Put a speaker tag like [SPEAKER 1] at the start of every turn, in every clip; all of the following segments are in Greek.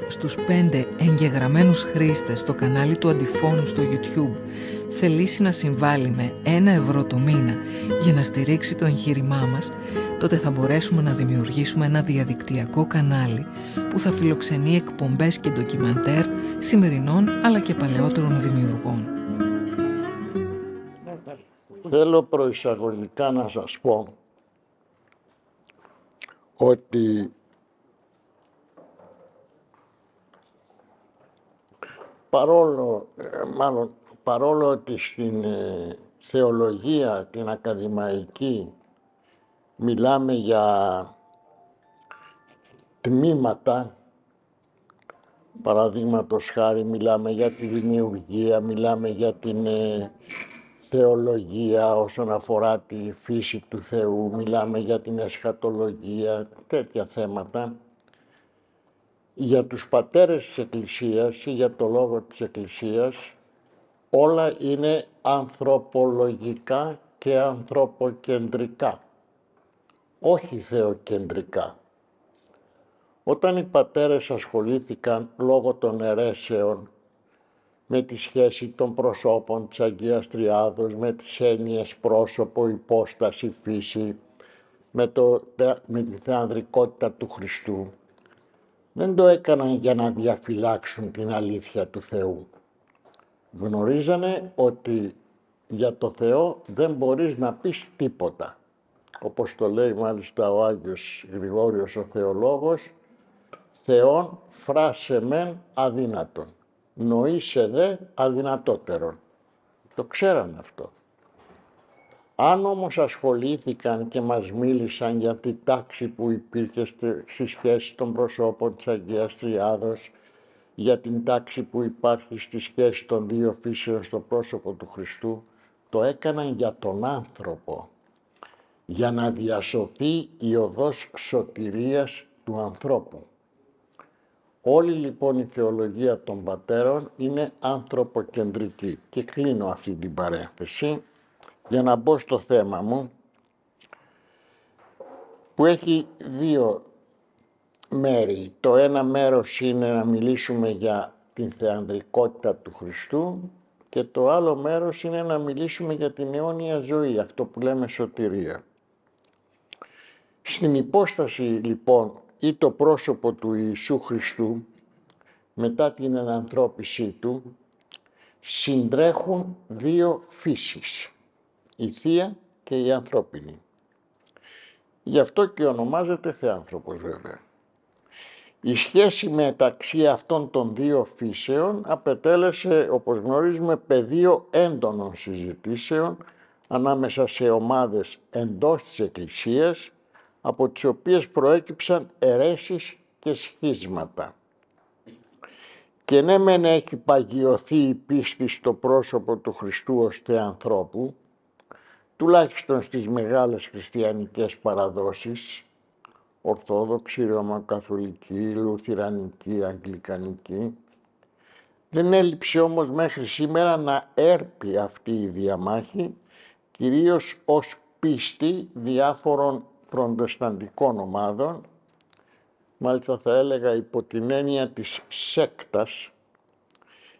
[SPEAKER 1] ένας στους πέντε εγγεγραμμένους χρήστες στο κανάλι του Αντιφώνου στο YouTube θελήσει να συμβάλλει με ένα ευρώ το μήνα για να στηρίξει το εγχείρημά μας, τότε θα μπορέσουμε να δημιουργήσουμε ένα διαδικτυακό κανάλι που θα φιλοξενεί εκπομπές και ντοκιμαντέρ σημερινών αλλά και παλαιότερων δημιουργών. Θέλω προεισαγωγικά να σας πω ότι παρόλο, ε, μάλλον, παρόλο ότι στην ε, θεολογία, την ακαδημαϊκή, μιλάμε για τμήματα, παραδείγματος χάρη μιλάμε για τη δημιουργία, μιλάμε για την ε, θεολογία όσον αφορά τη φύση του Θεού, μιλάμε για την εσχατολογία, τέτοια θέματα για τους πατέρες της Εκκλησίας ή για το λόγο της Εκκλησίας όλα είναι ανθρωπολογικά και ανθρωποκεντρικά, όχι θεοκεντρικά. Όταν οι πατέρες ασχολήθηκαν λόγω των αιρέσεων με τη σχέση των προσώπων της Αγίας Τριάδος, με τις έννοιες πρόσωπο, υπόσταση, φύση, με, το, με τη θεανδρικότητα του Χριστού, δεν το έκαναν για να διαφυλάξουν την αλήθεια του Θεού. Γνωρίζανε ότι για το Θεό δεν μπορείς να πεις τίποτα. Όπως το λέει μάλιστα ο Άγιος Γρηγόριος ο Θεολόγος, «Θεόν φράσε μεν αδύνατον, νοήσε δε αδυνατότερον». Το ξέραν αυτό. Αν όμως ασχολήθηκαν και μας μίλησαν για την τάξη που υπήρχε στη σχέση των προσώπων της Αγίας Τριάδος, για την τάξη που υπάρχει στη σχέση των δύο φύσεων στο πρόσωπο του Χριστού, το έκαναν για τον άνθρωπο, για να διασωθεί η οδός σωτηρίας του ανθρώπου. Όλη λοιπόν η θεολογία των πατέρων είναι ανθρωποκεντρική και κλείνω αυτή την παρένθεση για να μπω στο θέμα μου, που έχει δύο μέρη. Το ένα μέρος είναι να μιλήσουμε για την θεανδρικότητα του Χριστού και το άλλο μέρος είναι να μιλήσουμε για την αιώνια ζωή, αυτό που λέμε σωτηρία. Στην υπόσταση λοιπόν ή το πρόσωπο του Ιησού Χριστού μετά την ενανθρώπιση του συντρέχουν δύο φύσεις η θεία και η ανθρώπινη. Γι' αυτό και ονομάζεται Θεάνθρωπος βέβαια. Η σχέση μεταξύ αυτών των δύο φύσεων απετέλεσε, όπως γνωρίζουμε, πεδίο έντονων συζητήσεων ανάμεσα σε ομάδες εντός της Εκκλησίας, από τις οποίες προέκυψαν αιρέσεις και σχίσματα. Και ναι μεν έχει παγιωθεί η πίστη στο πρόσωπο του Χριστού ως Θεανθρώπου, τουλάχιστον στις μεγάλες χριστιανικές παραδόσεις, Ορθόδοξη, Ρωμακαθολική, Λουθυρανική, Αγγλικανική. Δεν έλειψε όμως μέχρι σήμερα να έρπει αυτή η διαμάχη, κυρίως ως πίστη διάφορων προντεσταντικών ομάδων, μάλιστα θα έλεγα υπό την έννοια της σέκτας,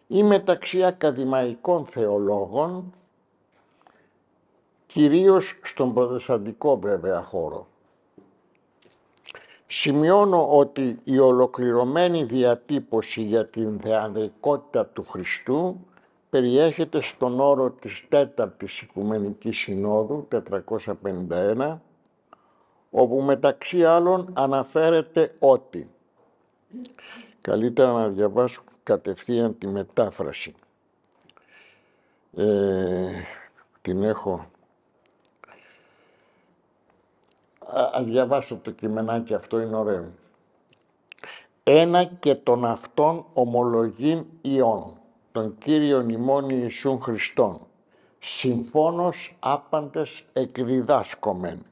[SPEAKER 1] ή μεταξύ ακαδημαϊκών θεολόγων κυρίως στον προτεσταντικό βέβαια χώρο. Σημειώνω ότι η ολοκληρωμένη διατύπωση για την θεανδρικότητα του Χριστού περιέχεται στον όρο της τέταρτης Οικουμενικής Συνόδου 451, όπου μεταξύ άλλων αναφέρεται ότι. Καλύτερα να διαβάσω κατευθείαν τη μετάφραση. Ε, την έχω Α διαβάσω το κειμενάκι αυτό, είναι ωραίο. Ένα και τον αυτόν ομολογήν ιών, τον Κύριον ημών Ιησούν Χριστόν, συμφώνος άπαντες εκδιδάσκομεν,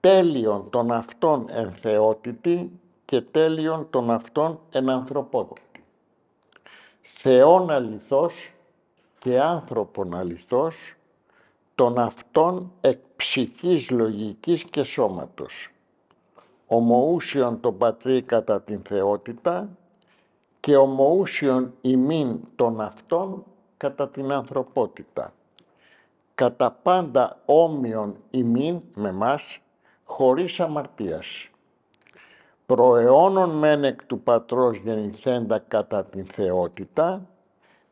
[SPEAKER 1] τέλειον τον αυτόν εν θεότητη και τέλειον τον αυτόν εν Ανθρωπότητη. Θεόν αληθώς και άνθρωπον αληθώς, των αυτών εκ ψυχής λογικής και σώματος, ομοούσιον τον πατρί κατά την θεότητα και ομοούσιον ημίν των αυτών κατά την ανθρωπότητα. Κατά πάντα όμοιον ημίν με μας, χωρίς αμαρτίας. Προαιώνων μεν εκ του πατρός γεννηθέντα κατά την θεότητα,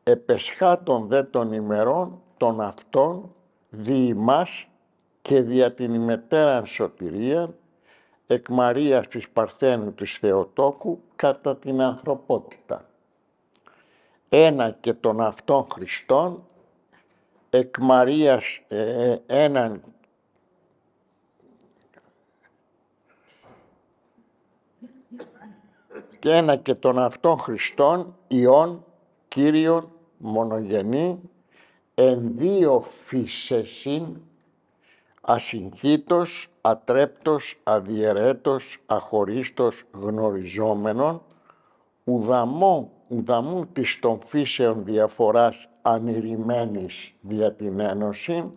[SPEAKER 1] επεσχάτων δε των ημερών των αυτών δι' και δια την ημετέραν σωτηρία, εκ Μαρίας της Παρθένου της Θεοτόκου, κατά την ανθρωπότητα. Ένα και τον αυτόν Χριστόν, εκ Μαρίας ε, ε έναν και ένα και τον αυτόν Χριστόν, Υιόν, Κύριον, Μονογενή, εν δύο φύσεσιν ασυγχύτως, ατρέπτος, αδιαιρέτος, αχωρίστος γνωριζόμενον, ουδαμό, ουδαμού της των φύσεων διαφοράς ανηρημένης δια την ένωση,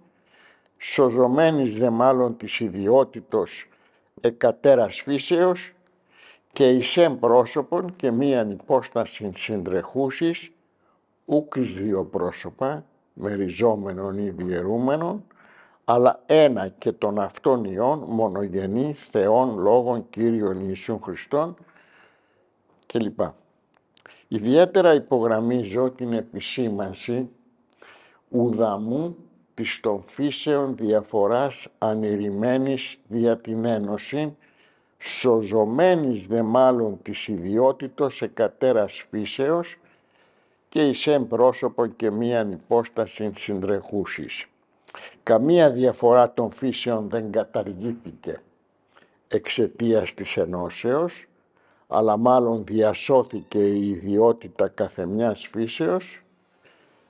[SPEAKER 1] σωζωμένης δε μάλλον της ιδιότητος εκατέρας φύσεως και εισέν πρόσωπον και μίαν υπόσταση συντρεχούσης, ούκης δύο πρόσωπα, μεριζόμενων ή διαιρούμενων, αλλά ένα και των αυτών ιών μονογενή Θεών Λόγων Κύριων Ιησού Χριστών κλπ. Ιδιαίτερα υπογραμμίζω την επισήμανση ουδαμού της των φύσεων διαφοράς ανηρημένης δια την ένωση, σωζωμένης δε μάλλον της ιδιότητος εκατέρας φύσεως, και εν πρόσωπο και μίαν υπόσταση συντρεχούσης. Καμία διαφορά των φύσεων δεν καταργήθηκε εξαιτίας της ενώσεως, αλλά μάλλον διασώθηκε η ιδιότητα καθεμιάς φύσεως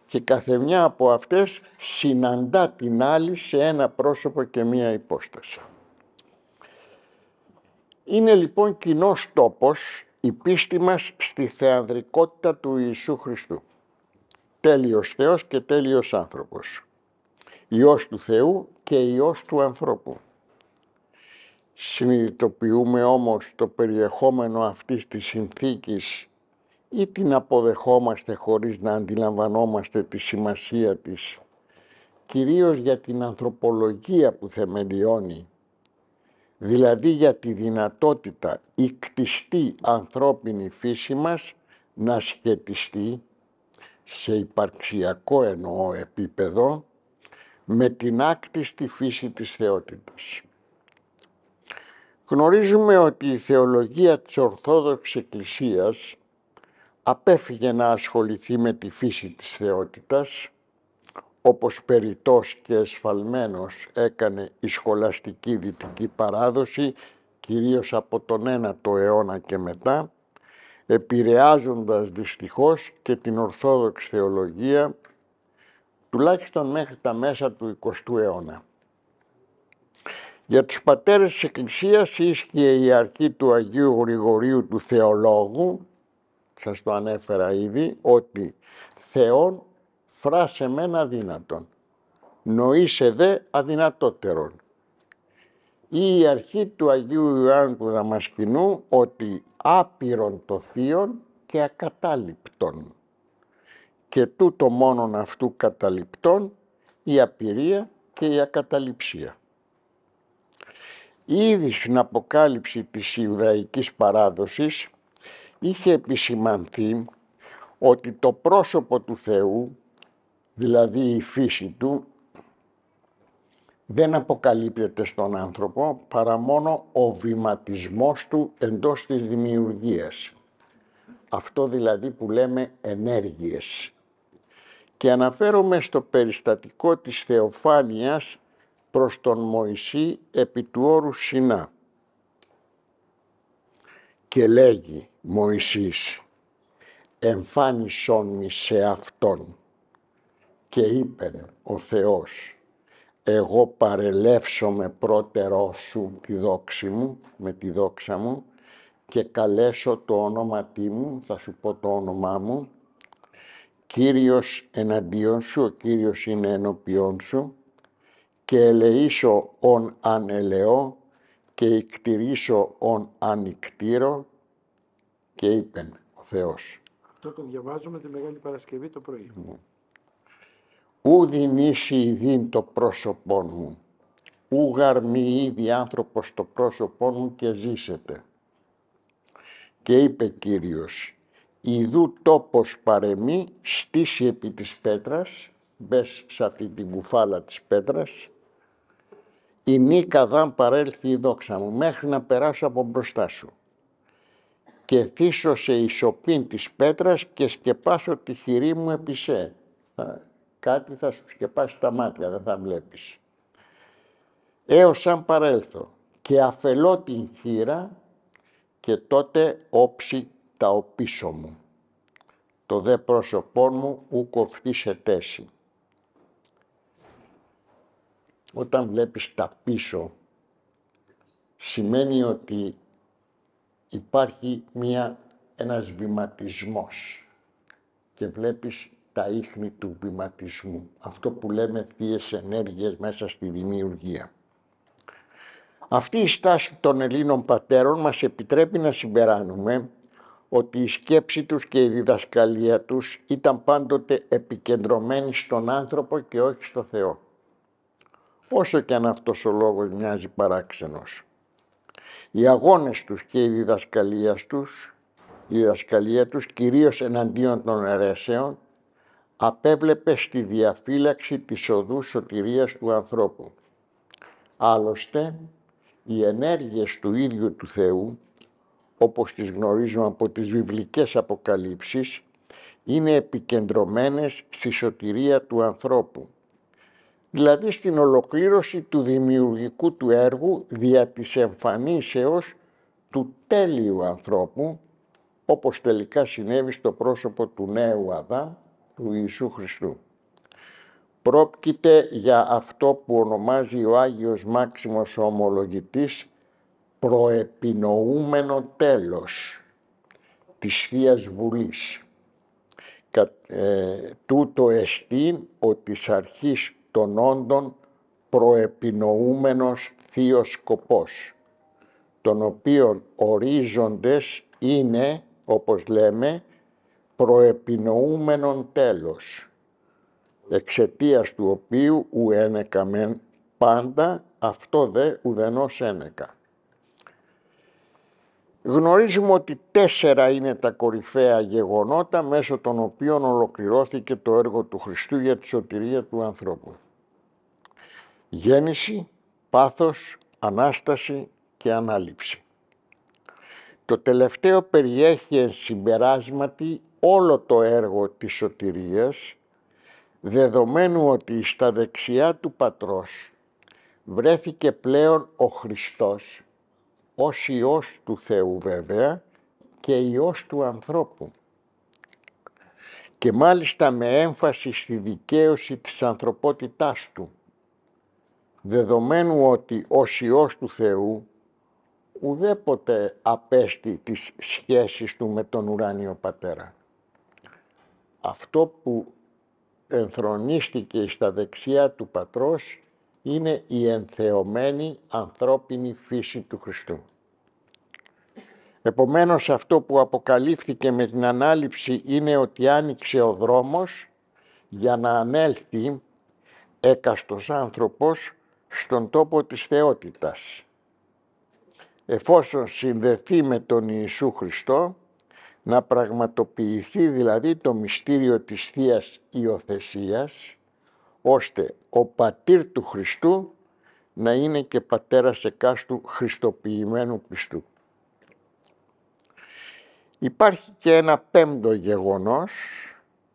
[SPEAKER 1] και καθεμιά από αυτές συναντά την άλλη σε ένα πρόσωπο και μία υπόσταση. Είναι λοιπόν κοινός τόπος η πίστη μας στη θεανδρικότητα του Ιησού Χριστού. Τέλειος Θεός και τέλειος άνθρωπος. Υιός του Θεού και Υιός του ανθρώπου. Συνειδητοποιούμε όμως το περιεχόμενο αυτής της συνθήκης ή την αποδεχόμαστε χωρίς να αντιλαμβανόμαστε τη σημασία της, κυρίως για την ανθρωπολογία που θεμελιώνει δηλαδή για τη δυνατότητα η κτιστή ανθρώπινη φύση μας να σχετιστεί σε υπαρξιακό εννοώ επίπεδο με την άκτιστη φύση της θεότητας. Γνωρίζουμε ότι η θεολογία της Ορθόδοξης Εκκλησίας απέφυγε να ασχοληθεί με τη φύση της θεότητας όπως περιτός και εσφαλμένος έκανε η σχολαστική δυτική παράδοση, κυρίως από τον 9ο αιώνα και μετά, επηρεάζοντας δυστυχώς και την Ορθόδοξη Θεολογία, τουλάχιστον μέχρι τα μέσα του 20ου αιώνα. Για τους πατέρες της Εκκλησίας ίσχυε η αρχή του Αγίου Γρηγορίου του Θεολόγου, σας το ανέφερα ήδη, ότι Θεόν φράσε μεν αδύνατον, νοήσε δε αδυνατότερον. Ή η αρχή του Αγίου Ιωάννου του Δαμασκηνού ότι άπειρον το θείον και ακατάληπτον. Και τούτο μόνον αυτού καταληπτών η αρχη του αγιου ιωαννου του δαμασκηνου οτι απειρον το θειον και ακαταληπτον και τουτο μονον αυτου καταληπτον η απειρια και η ακαταληψία. Ήδη στην αποκάλυψη της Ιουδαϊκής παράδοσης είχε επισημανθεί ότι το πρόσωπο του Θεού δηλαδή η φύση του, δεν αποκαλύπτεται στον άνθρωπο παρά μόνο ο βηματισμός του εντός της δημιουργίας. Αυτό δηλαδή που λέμε ενέργειες. Και αναφέρομαι στο περιστατικό της Θεοφάνειας προς τον Μωυσή επί του όρου Σινά. Και λέγει Μωυσής «Εμφάνισόν σε Αυτόν» και είπεν ο Θεός εγώ με πρώτερό σου τη δόξη μου, με τη δόξα μου και καλέσω το όνομα Τίμου, μου, θα σου πω το όνομά μου, Κύριος εναντίον σου, ο Κύριος είναι ενωπιόν σου και ελεήσω ον ανελεώ και εκτηρήσω ον ανικτήρω και είπεν ο Θεός. Αυτό το διαβάζουμε τη Μεγάλη Παρασκευή το πρωί. Mm. Ούδιν ίσι ειδήν το πρόσωπόν μου, ου γαρμή ήδη άνθρωπος το πρόσωπόν μου και ζήσετε. Και είπε Κύριος, Ιδού τόπος παρεμή στήσει επί της πέτρας, μπες σε αυτή την κουφάλα της πέτρας, η νίκα δαν παρέλθει η δόξα μου, μέχρι να περάσω από μπροστά σου. Και θύσω σε ισοπήν της πέτρας και σκεπάσω τη χειρή μου επί κάτι θα σου σκεπάσει τα μάτια, δεν θα βλέπεις. Έως σαν παρέλθω και αφελώ την χείρα και τότε όψει τα οπίσω μου. Το δε πρόσωπό μου ου σε τέση. Όταν βλέπεις τα πίσω, σημαίνει ότι υπάρχει μία, ένας βηματισμός και βλέπεις τα ίχνη του βηματισμού. Αυτό που λέμε θείες ενέργειες μέσα στη δημιουργία. Αυτή η στάση των Ελλήνων πατέρων μας επιτρέπει να συμπεράνουμε ότι η σκέψη τους και η διδασκαλία τους ήταν πάντοτε επικεντρωμένη στον άνθρωπο και όχι στο Θεό. Όσο και αν αυτός ο λόγος μοιάζει παράξενος. Οι αγώνες τους και η διδασκαλία τους, η διδασκαλία τους κυρίως εναντίον των αιρέσεων απέβλεπε στη διαφύλαξη της οδούς σωτηρίας του ανθρώπου. Άλλωστε, οι ενέργειες του ίδιου του Θεού, όπως τις γνωρίζουμε από τις βιβλικές αποκαλύψεις, είναι επικεντρωμένες στη σωτηρία του ανθρώπου, δηλαδή στην ολοκλήρωση του δημιουργικού του έργου δια της εμφανίσεως του τέλειου ανθρώπου, όπως τελικά συνέβη στο πρόσωπο του νέου Αδάμ, του Ιησού Χριστού. Πρόκειται για αυτό που ονομάζει ο Άγιος Μάξιμος ο Ομολογητής προεπινοούμενο τέλος της Θείας Βουλής. Κα, ε, τούτο εστί ο της αρχής των όντων προεπινοούμενος θείος σκοπός, τον οποίον ορίζοντες είναι, όπως λέμε, προεπινοούμενον τέλος, εξαιτίας του οποίου ουένεκα μεν πάντα, αυτό δε ουδενός ένεκα. Γνωρίζουμε ότι τέσσερα είναι τα κορυφαία γεγονότα μέσω των οποίων ολοκληρώθηκε το έργο του Χριστού για τη σωτηρία του ανθρώπου. Γέννηση, πάθος, Ανάσταση και Ανάληψη. Το τελευταίο περιέχει εν συμπεράσματι όλο το έργο της σωτηρίας, δεδομένου ότι στα δεξιά του Πατρός βρέθηκε πλέον ο Χριστός, ως Υιός του Θεού βέβαια και Υιός του ανθρώπου. Και μάλιστα με έμφαση στη δικαίωση της ανθρωπότητάς του, δεδομένου ότι ως Υιός του Θεού ουδέποτε απέστη τις σχέσεις του με τον ουράνιο πατέρα αυτό που ενθρονίστηκε στα δεξιά του Πατρός είναι η ενθεωμένη ανθρώπινη φύση του Χριστού. Επομένως αυτό που αποκαλύφθηκε με την ανάληψη είναι ότι άνοιξε ο δρόμος για να ανέλθει έκαστος άνθρωπος στον τόπο της θεότητας. Εφόσον συνδεθεί με τον Ιησού Χριστό, να πραγματοποιηθεί δηλαδή το μυστήριο της Θείας υιοθεσίας, ώστε ο πατήρ του Χριστού να είναι και πατέρας εκάστου χριστοποιημένου πιστού. Υπάρχει και ένα πέμπτο γεγονός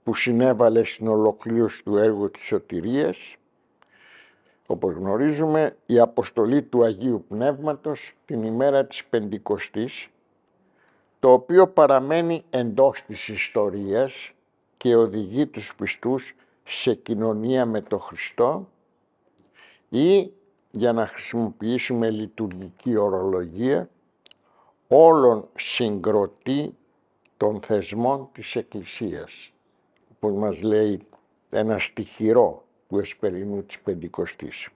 [SPEAKER 1] που συνέβαλε στην ολοκλήρωση του έργου της σωτηρίας, όπως γνωρίζουμε, η αποστολή του Αγίου Πνεύματος την ημέρα της Πεντηκοστής, το οποίο παραμένει εντός της ιστορίας και οδηγεί τους πιστούς σε κοινωνία με τον Χριστό ή, για να χρησιμοποιήσουμε λειτουργική ορολογία, όλων συγκροτή των θεσμών της Εκκλησίας, που μας λέει ένα στοιχειρό του Εσπερινού της Πεντηκοστής.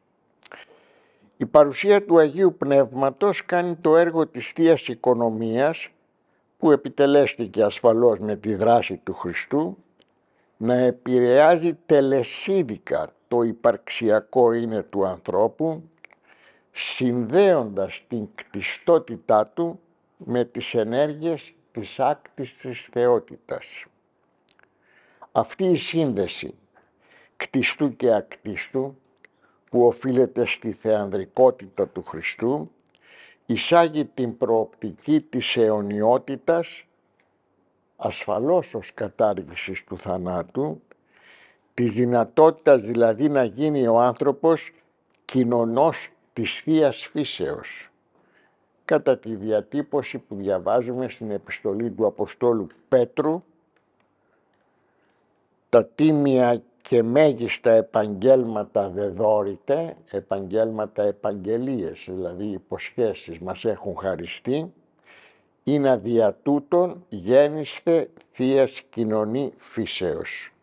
[SPEAKER 1] Η παρουσία του Αγίου Πνεύματος κάνει το έργο της Θείας Οικονομίας που επιτελέστηκε ασφαλώς με τη δράση του Χριστού, να επηρεάζει τελεσίδικα το υπαρξιακό είναι του ανθρώπου, συνδέοντας την κτιστότητά του με τις ενέργειες της άκτης της θεότητας. Αυτή η σύνδεση κτιστού και ακτίστου που οφείλεται στη θεανδρικότητα του Χριστού εισάγει την προοπτική της αιωνιότητας, ασφαλώς ως κατάργησης του θανάτου, της δυνατότητας δηλαδή να γίνει ο άνθρωπος κοινωνός της θείας Φύσεως, κατά τη διατύπωση που διαβάζουμε στην επιστολή του Αποστόλου Πέτρου τα τίμια και μέγιστα επαγγέλματα δεδόρητε, επαγγέλματα επαγγελίες, δηλαδή υποσχέσεις μας έχουν χαριστεί, είναι αδια τούτων γέννηστε θείας κοινωνή φύσεως.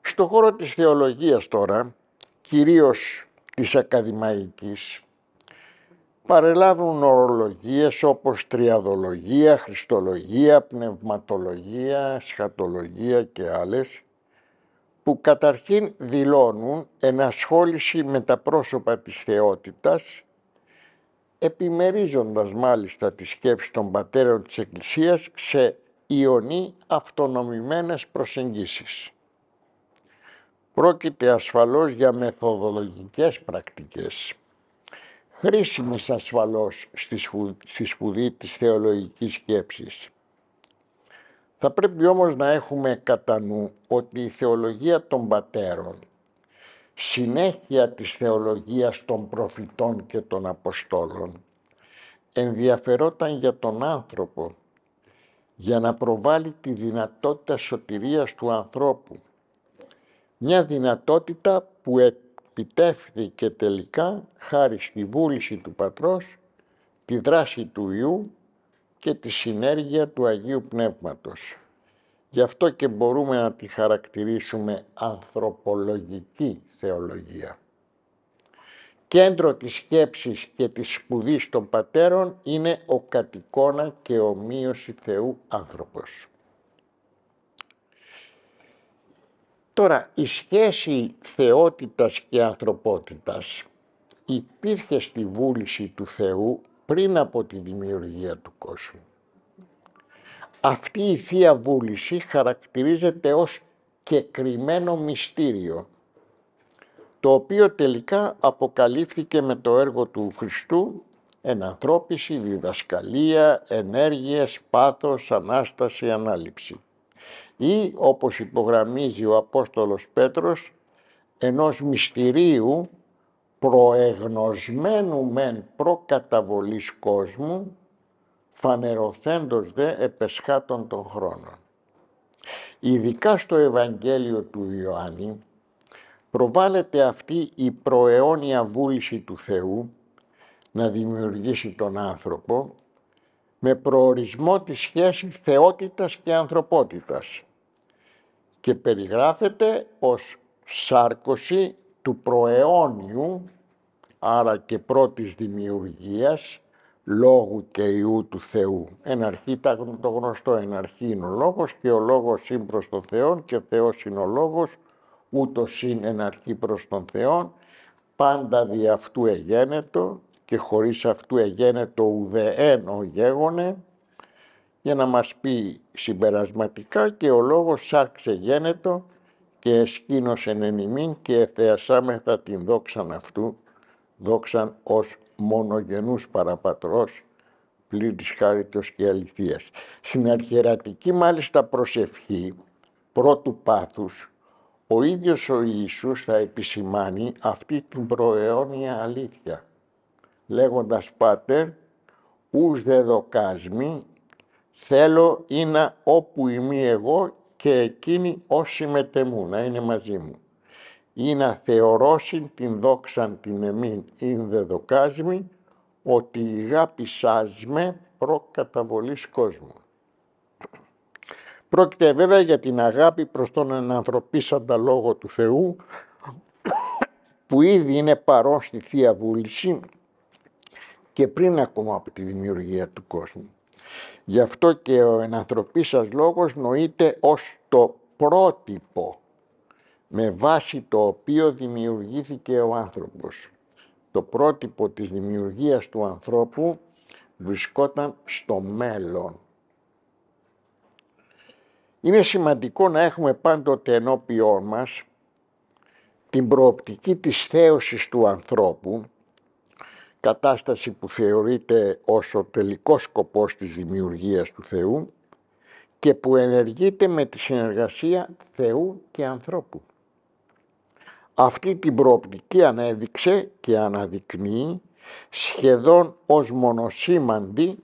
[SPEAKER 1] Στο χώρο της θεολογίας τώρα, κυρίως της ακαδημαϊκής, παρελάβουν ορολογίες όπως τριαδολογία, χριστολογία, πνευματολογία, σχατολογία και άλλες, που καταρχήν δηλώνουν ενασχόληση με τα πρόσωπα της θεότητας, επιμερίζοντας μάλιστα τη σκέψη των πατέρων της Εκκλησίας σε ιονή αυτονομημένες προσεγγίσεις. Πρόκειται ασφαλώς για μεθοδολογικές πρακτικές χρήσιμες ασφαλώς στη σπουδή της θεολογικής σκέψης. Θα πρέπει όμως να έχουμε κατά νου ότι η θεολογία των πατέρων, συνέχεια της θεολογίας των προφητών και των Αποστόλων, ενδιαφερόταν για τον άνθρωπο, για να προβάλλει τη δυνατότητα σωτηρίας του ανθρώπου. Μια δυνατότητα που και τελικά χάρη στη βούληση του Πατρός, τη δράση του Ιού και τη συνέργεια του Αγίου Πνεύματος. Γι' αυτό και μπορούμε να τη χαρακτηρίσουμε ανθρωπολογική θεολογία. Κέντρο της σκέψης και της σπουδής των πατέρων είναι ο κατοικόνα και ομοίωση Θεού άνθρωπος. Τώρα, η σχέση θεότητας και ανθρωπότητας υπήρχε στη βούληση του Θεού πριν από τη δημιουργία του κόσμου. Αυτή η Θεία Βούληση χαρακτηρίζεται ως κεκριμένο μυστήριο, το οποίο τελικά αποκαλύφθηκε με το έργο του Χριστού, ενανθρώπιση, διδασκαλία, ενέργειες, πάθος, Ανάσταση, Ανάληψη ή όπως υπογραμμίζει ο Απόστολος Πέτρος ενός μυστηρίου προεγνωσμένου μεν προκαταβολής κόσμου φανερωθέντος δε επεσχάτων των χρόνων. Ειδικά στο Ευαγγέλιο του Ιωάννη προβάλλεται αυτή η προαιώνια βούληση του Θεού να δημιουργήσει τον άνθρωπο με προορισμό της σχέσης θεότητας και ανθρωπότητας και περιγράφεται ως σάρκωση του προαιώνιου, άρα και πρώτης δημιουργίας, λόγου και Ιού του Θεού. Εν αρχή, το γνωστό, εν είναι ο λόγος και ο λόγος είναι προς τον Θεό και ο Θεός είναι ο λόγος, ούτως είναι εν αρχή προς τον Θεό, πάντα δι' αυτού εγένετο και χωρίς αυτού εγένετο το ο γέγονε, για να μας πει συμπερασματικά και ο λόγος σάρξε γένετο και εσκήνωσεν εν ημίν και εθεασάμεθα την δόξαν αυτού, δόξαν ως μονογενούς παραπατρός, πλήρης χάριτος και αληθείας. Στην αρχαιρατική μάλιστα προσευχή πρώτου πάθους, ο ίδιος ο Ιησούς θα επισημάνει αυτή την προαιώνια αλήθεια, λέγοντας «Πάτερ, ους δε Θέλω είναι όπου είμαι εγώ και εκείνοι όσοι μετεμούν, να είναι μαζί μου. Ή να την δόξαν την εμήν ειν δεδοκασμη ότι η γάπη με προκαταβολής κόσμου. Πρόκειται βέβαια για την αγάπη προς τον ενανθρωπίσαντα Λόγο του Θεού, που ήδη είναι παρόν στη Θεία Βούληση και πριν ακόμα από τη δημιουργία του κόσμου. Γι' αυτό και ο ενανθρωπής σας λόγος νοείται ως το πρότυπο με βάση το οποίο δημιουργήθηκε ο άνθρωπος. Το πρότυπο της δημιουργίας του ανθρώπου βρισκόταν στο μέλλον. Είναι σημαντικό να έχουμε πάντοτε ενώπιόν μας την προοπτική της θέωσης του ανθρώπου κατάσταση που θεωρείται ως ο τελικός σκοπός της δημιουργίας του Θεού και που ενεργείται με τη συνεργασία Θεού και ανθρώπου. Αυτή την προοπτική ανέδειξε και αναδεικνύει σχεδόν ως μονοσήμαντη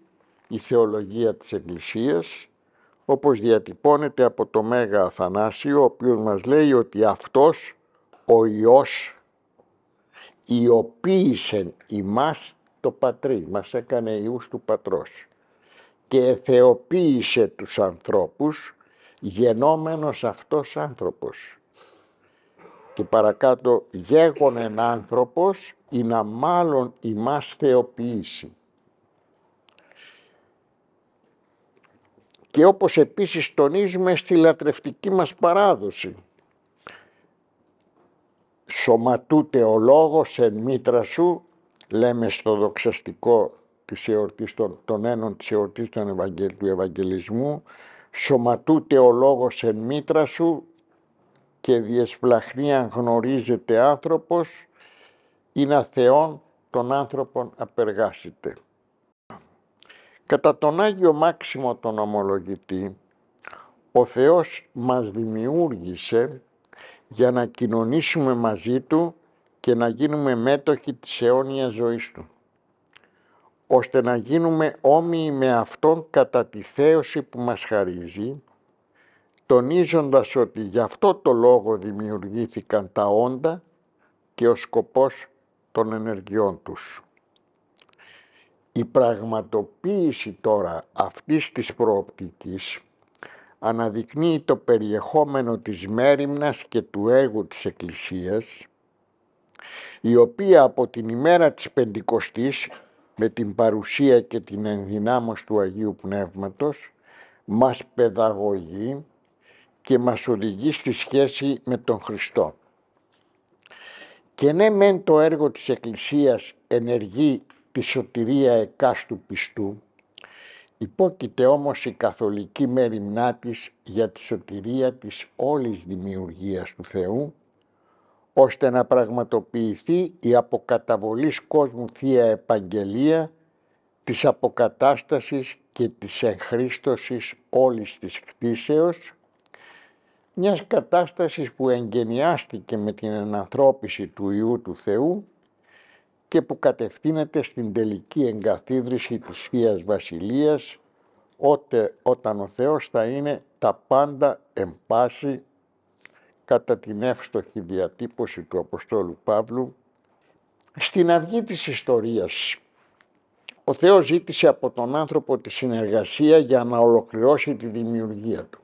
[SPEAKER 1] η θεολογία της Εκκλησίας, όπως διατυπώνεται από το Μέγα Αθανάσιο, ο οποίος μας λέει ότι αυτός, ο Υιός ιοποίησεν ημάς το πατρί, μας έκανε ιούς του πατρός και θεοποίησε τους ανθρώπους γενόμενος αυτός άνθρωπος. Και παρακάτω γέγον εν άνθρωπος ή να μάλλον ημάς θεοποιήσει». Και όπως επίσης τονίζουμε στη λατρευτική μας παράδοση, σωματούται ο λόγος εν μήτρα σου, λέμε στο δοξαστικό της εορτής των, των ένων της εορτής του Ευαγγελισμού, σωματούται ο λόγος εν μήτρα σου και διεσπλαχνεί αν γνωρίζεται άνθρωπος, είναι θεών τον άνθρωπον απεργάσεται. Κατά τον Άγιο Μάξιμο τον Ομολογητή, ο Θεός μας δημιούργησε για να κοινωνήσουμε μαζί Του και να γίνουμε μέτοχοι της αιώνιας ζωής Του, ώστε να γίνουμε όμοιοι με Αυτόν κατά τη θέωση που μας χαρίζει, τονίζοντας ότι γι' αυτό το λόγο δημιουργήθηκαν τα όντα και ο σκοπός των ενεργειών τους. Η πραγματοποίηση τώρα αυτής της προοπτικής αναδεικνύει το περιεχόμενο της Μέριμνας και του έργου της Εκκλησίας, η οποία από την ημέρα της Πεντηκοστής, με την παρουσία και την ενδυνάμωση του Αγίου Πνεύματος, μας παιδαγωγεί και μας οδηγεί στη σχέση με τον Χριστό. Και ναι μεν το έργο της Εκκλησίας ενεργεί τη σωτηρία εκάστου πιστού, Υπόκειται όμως η καθολική μέρημνά της για τη σωτηρία της όλης δημιουργίας του Θεού, ώστε να πραγματοποιηθεί η αποκαταβολής κόσμου Θεία Επαγγελία της αποκατάστασης και της εγχρήστωσης όλης της κτίσεως, μιας κατάστασης που εγγενιάστηκε με την ενανθρώπιση του Ιού του Θεού και που κατευθύνεται στην τελική εγκαθίδρυση της Θείας Βασιλείας, ότε, όταν ο Θεός θα είναι τα πάντα εν πάση, κατά την εύστοχη διατύπωση του Αποστόλου Παύλου, στην αυγή της ιστορίας. Ο Θεός ζήτησε από τον άνθρωπο τη συνεργασία για να ολοκληρώσει τη δημιουργία του.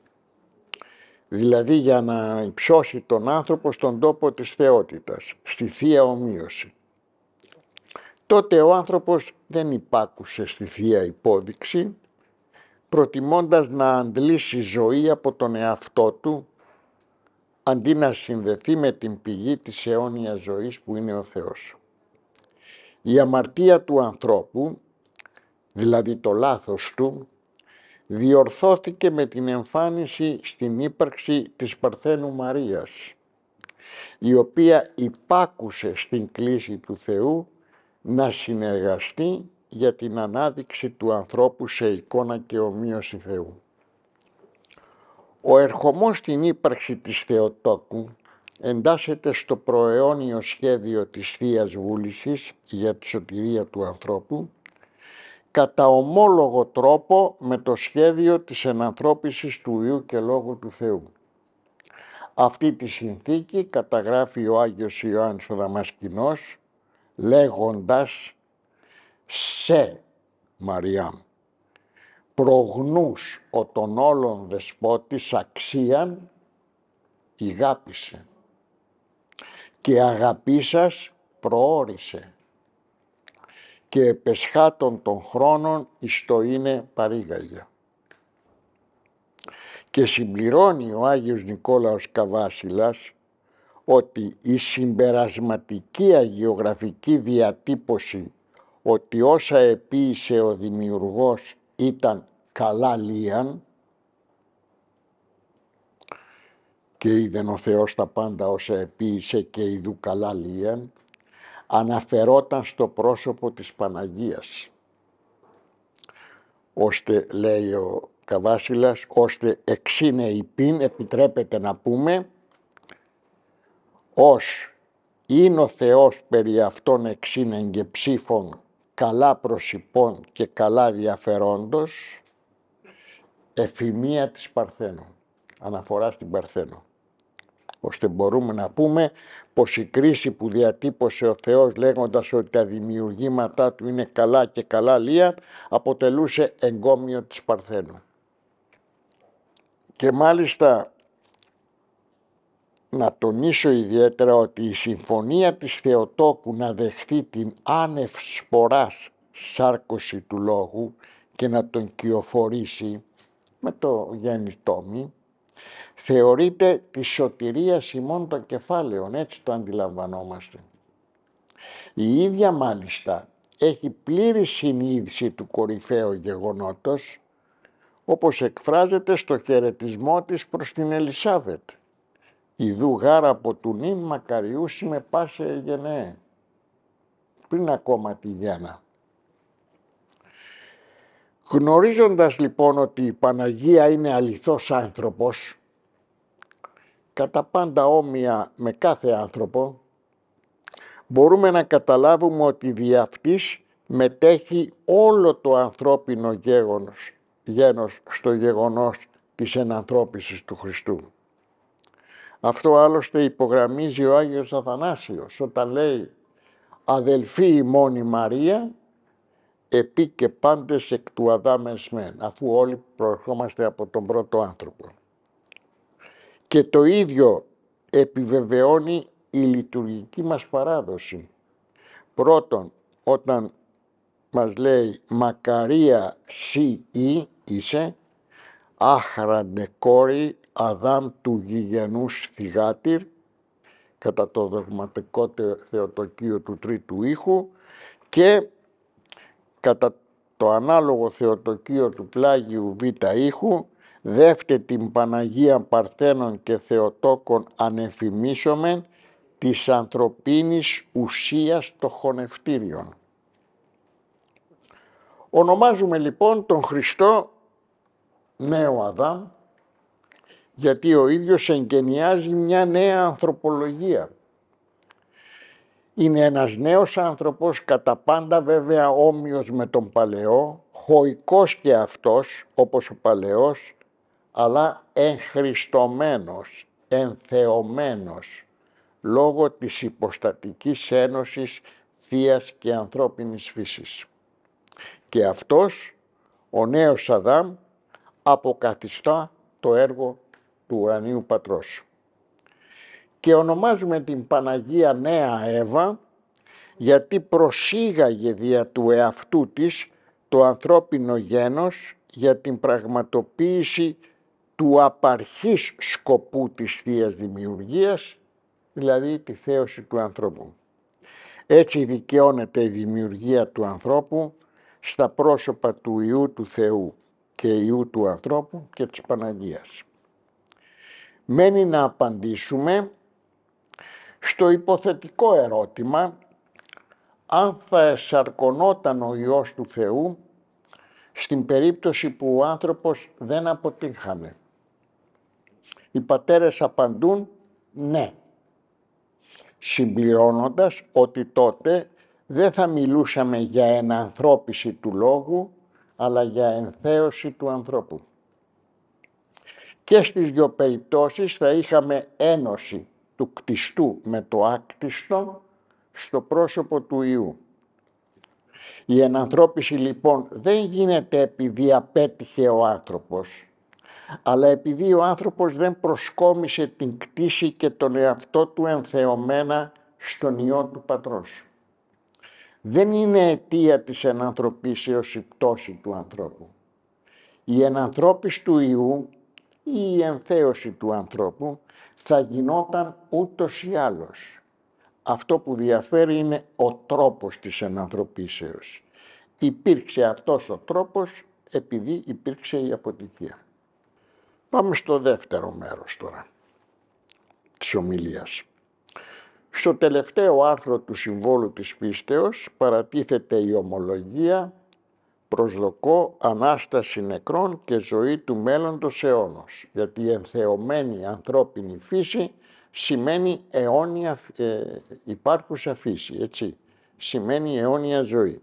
[SPEAKER 1] Δηλαδή για να υψώσει τον άνθρωπο στον τόπο της θεότητας, στη θεία ομοίωση. Τότε ο άνθρωπος δεν υπάκουσε στη Θεία Υπόδειξη, προτιμώντας να αντλήσει ζωή από τον εαυτό του, αντί να συνδεθεί με την πηγή της αιώνιας ζωής που είναι ο Θεός. Η αμαρτία του ανθρώπου, δηλαδή το λάθος του, διορθώθηκε με την εμφάνιση στην ύπαρξη της Παρθένου Μαρίας, η οποία υπάκουσε στην κλίση του Θεού να συνεργαστεί για την ανάδειξη του ανθρώπου σε εικόνα και ομοίωση Θεού. Ο ερχομός στην ύπαρξη της Θεοτόκου εντάσσεται στο προαιώνιο σχέδιο της θείας Βούλησης για τη σωτηρία του ανθρώπου, κατά ομόλογο τρόπο με το σχέδιο της ενανθρώπισης του Ιού και Λόγου του Θεού. Αυτή τη συνθήκη καταγράφει ο Άγιος Ιωάννης ο Δαμασκηνός λέγοντας «Σε μαριά, προγνούς ο των όλων δεσπότης αξίαν ηγάπησε και αγαπή σας προόρισε και επεσχάτων των χρόνων εις είναι παρήγαγια. Και συμπληρώνει ο Άγιος Νικόλαος Καβάσιλας ότι η συμπερασματική αγιογραφική διατύπωση ότι όσα επίησε ο δημιουργός ήταν καλά λίαν και είδεν ο Θεός τα πάντα όσα επίησε και ειδού καλά λίαν αναφερόταν στο πρόσωπο της Παναγίας ώστε λέει ο Καβάσιλας ώστε εξήνε η πίν επιτρέπεται να πούμε ως «Είναι ο Θεός περί αυτών και ψήφων καλά προσιπών και καλά διαφερόντος» εφημεία της Παρθένου, αναφορά στην Παρθένου. Ώστε μπορούμε να πούμε πως η κρίση που διατύπωσε ο Θεός λέγοντας ότι τα δημιουργήματά του είναι καλά και καλά λία αποτελούσε εγκόμιο της Παρθένου. Και μάλιστα να τονίσω ιδιαίτερα ότι η συμφωνία της Θεοτόκου να δεχθεί την άνευ σποράς σάρκωση του λόγου και να τον κυοφορήσει με το Γιάννη θεωρείται τη σωτηρία ημών των κεφάλαιων, έτσι το αντιλαμβανόμαστε. Η ίδια μάλιστα έχει πλήρη συνείδηση του κορυφαίου γεγονότος, όπως εκφράζεται στο χαιρετισμό της προς την Ελισάβετ – Ιδού γάρα από του νύν μακαριούσι με πάσε γενέ, Πριν ακόμα τη γέννα. Γνωρίζοντας λοιπόν ότι η Παναγία είναι αληθώς άνθρωπος, κατά πάντα όμοια με κάθε άνθρωπο, μπορούμε να καταλάβουμε ότι δι' αυτής μετέχει όλο το ανθρώπινο γέγονος, γένος στο γεγονός της ενανθρώπισης του Χριστού. Αυτό άλλωστε υπογραμμίζει ο Άγιος Αθανάσιος όταν λέει «Αδελφή η μόνη Μαρία, επί και πάντες εκ του Αδάμεσμεν» αφού όλοι προερχόμαστε από τον πρώτο άνθρωπο. Και το ίδιο επιβεβαιώνει η λειτουργική μας παράδοση. Πρώτον, όταν μας λέει «Μακαρία σι ή είσαι», άχραντε κόρη Αδάμ του γηγενούς θυγάτηρ κατά το δογματικό θεοτοκείο του τρίτου ήχου και κατά το ανάλογο θεοτοκείο του πλάγιου β' ήχου δεύτε την Παναγία Παρθένων και Θεοτόκων ανεφημίσομεν της ανθρωπίνης ουσίας των χωνευτήριων. Ονομάζουμε λοιπόν τον Χριστό νέο Αδάμ γιατί ο ίδιος εγκαινιάζει μια νέα ανθρωπολογία. Είναι ένας νέος άνθρωπος, κατά πάντα βέβαια όμοιος με τον παλαιό, χωικός και αυτός, όπως ο παλαιός, αλλά εγχριστωμένος, ενθεωμένος, λόγω της υποστατικής ένωσης θείας και ανθρώπινης φύσης. Και αυτός, ο νέος Αδάμ, αποκαθιστά το έργο του ουρανίου πατρός. Και ονομάζουμε την Παναγία Νέα Εύα γιατί προσήγαγε δια του εαυτού της το ανθρώπινο γένος για την πραγματοποίηση του απαρχής σκοπού της Θείας Δημιουργίας, δηλαδή τη θέωση του ανθρώπου. Έτσι δικαιώνεται η δημιουργία του ανθρώπου στα πρόσωπα του Ιού του Θεού και Ιού του ανθρώπου και της Παναγίας μένει να απαντήσουμε στο υποθετικό ερώτημα αν θα εσαρκωνόταν ο Υιός του Θεού στην περίπτωση που ο άνθρωπος δεν αποτύχανε. Οι πατέρες απαντούν ναι, συμπληρώνοντας ότι τότε δεν θα μιλούσαμε για ενανθρώπιση του λόγου, αλλά για ενθέωση του ανθρώπου. Και στις δύο περιπτώσεις θα είχαμε ένωση του κτιστού με το άκτιστο στο πρόσωπο του Ιού. Η ενανθρώπιση λοιπόν δεν γίνεται επειδή απέτυχε ο άνθρωπος, αλλά επειδή ο άνθρωπος δεν προσκόμισε την κτήση και τον εαυτό του ενθεωμένα στον Υιό του Πατρός. Δεν είναι αιτία της ενανθρωπίσεως η πτώση του ανθρώπου. Η ενανθρώπιση του Ιού η ενθέωση του ανθρώπου θα γινόταν ούτως ή άλλως. Αυτό που διαφέρει είναι ο τρόπος της ενανθρωπίσεως. Υπήρξε αυτός ο τρόπος επειδή υπήρξε η αποτυχία. Πάμε στο δεύτερο μέρος τώρα της ομιλίας. Στο τελευταίο άρθρο του Συμβόλου της Πίστεως παρατίθεται η ομολογία προσδοκώ Ανάσταση νεκρών και ζωή του μέλλοντος αιώνος, γιατί η ενθεωμένη ανθρώπινη φύση σημαίνει αιώνια ε, υπάρχουσα φύση, έτσι, σημαίνει αιώνια ζωή.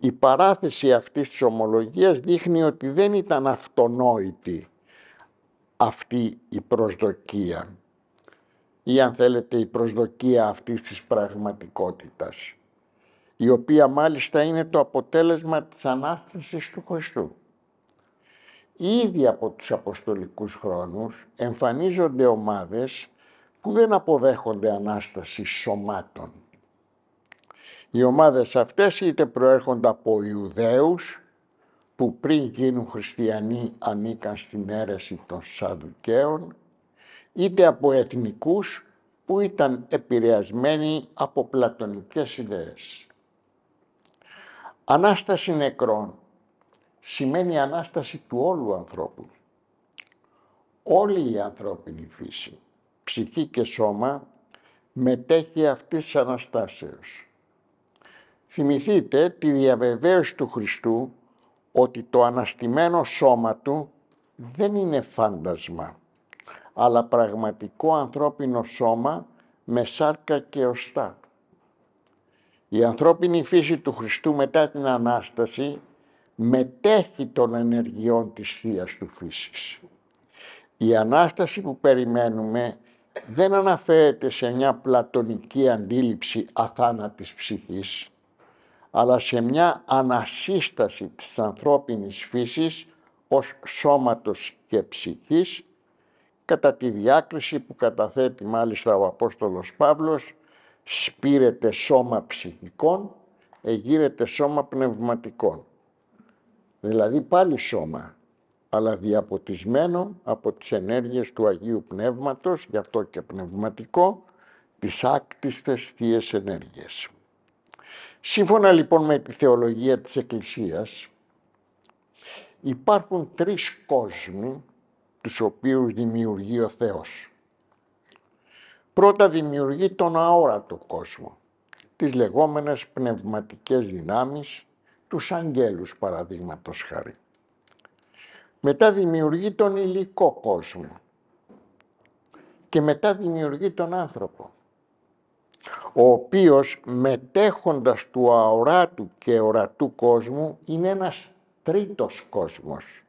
[SPEAKER 1] Η παράθεση αυτής της ομολογίας δείχνει ότι δεν ήταν αυτονόητη αυτή η προσδοκία ή αν θέλετε η προσδοκία αυτής της πραγματικότητας η οποία μάλιστα είναι το αποτέλεσμα της Ανάστασης του Χριστού. Ήδη από τους Αποστολικούς χρόνους εμφανίζονται ομάδες που δεν αποδέχονται Ανάσταση σωμάτων. Οι ομάδες αυτές είτε προέρχονται από Ιουδαίους, που πριν γίνουν χριστιανοί ανήκαν στην αίρεση των Σαδουκαίων, είτε από εθνικούς που ήταν επηρεασμένοι από πλατωνικές ιδέες. Ανάσταση νεκρών σημαίνει ανάσταση του όλου ανθρώπου. Όλη η ανθρώπινη φύση, ψυχή και σώμα, μετέχει αυτής της Αναστάσεως. Θυμηθείτε τη διαβεβαίωση του Χριστού ότι το αναστημένο σώμα του δεν είναι φάντασμα, αλλά πραγματικό ανθρώπινο σώμα με σάρκα και οστά. Η ανθρώπινη φύση του Χριστού μετά την Ανάσταση μετέχει των ενεργειών της θείας του φύσης. Η Ανάσταση που περιμένουμε δεν αναφέρεται σε μια πλατωνική αντίληψη αθάνατης ψυχής, αλλά σε μια ανασύσταση της ανθρώπινης φύσης ως σώματος και ψυχής, κατά τη διάκριση που καταθέτει μάλιστα ο Απόστολος Παύλος σπήρεται σώμα ψυχικών, εγείρεται σώμα πνευματικών. Δηλαδή πάλι σώμα, αλλά διαποτισμένο από τις ενέργειες του Αγίου Πνεύματος, γι' αυτό και πνευματικό, τις άκτιστες θείες ενέργειες. Σύμφωνα λοιπόν με τη θεολογία της Εκκλησίας, υπάρχουν τρεις κόσμοι τους οποίους δημιουργεί ο Θεός πρώτα δημιουργεί τον αόρατο κόσμο, τις λεγόμενες πνευματικές δυνάμεις, τους αγγέλους παραδείγματος χάρη. Μετά δημιουργεί τον υλικό κόσμο και μετά δημιουργεί τον άνθρωπο, ο οποίος μετέχοντας του αοράτου και ορατού κόσμου είναι ένας τρίτος κόσμος.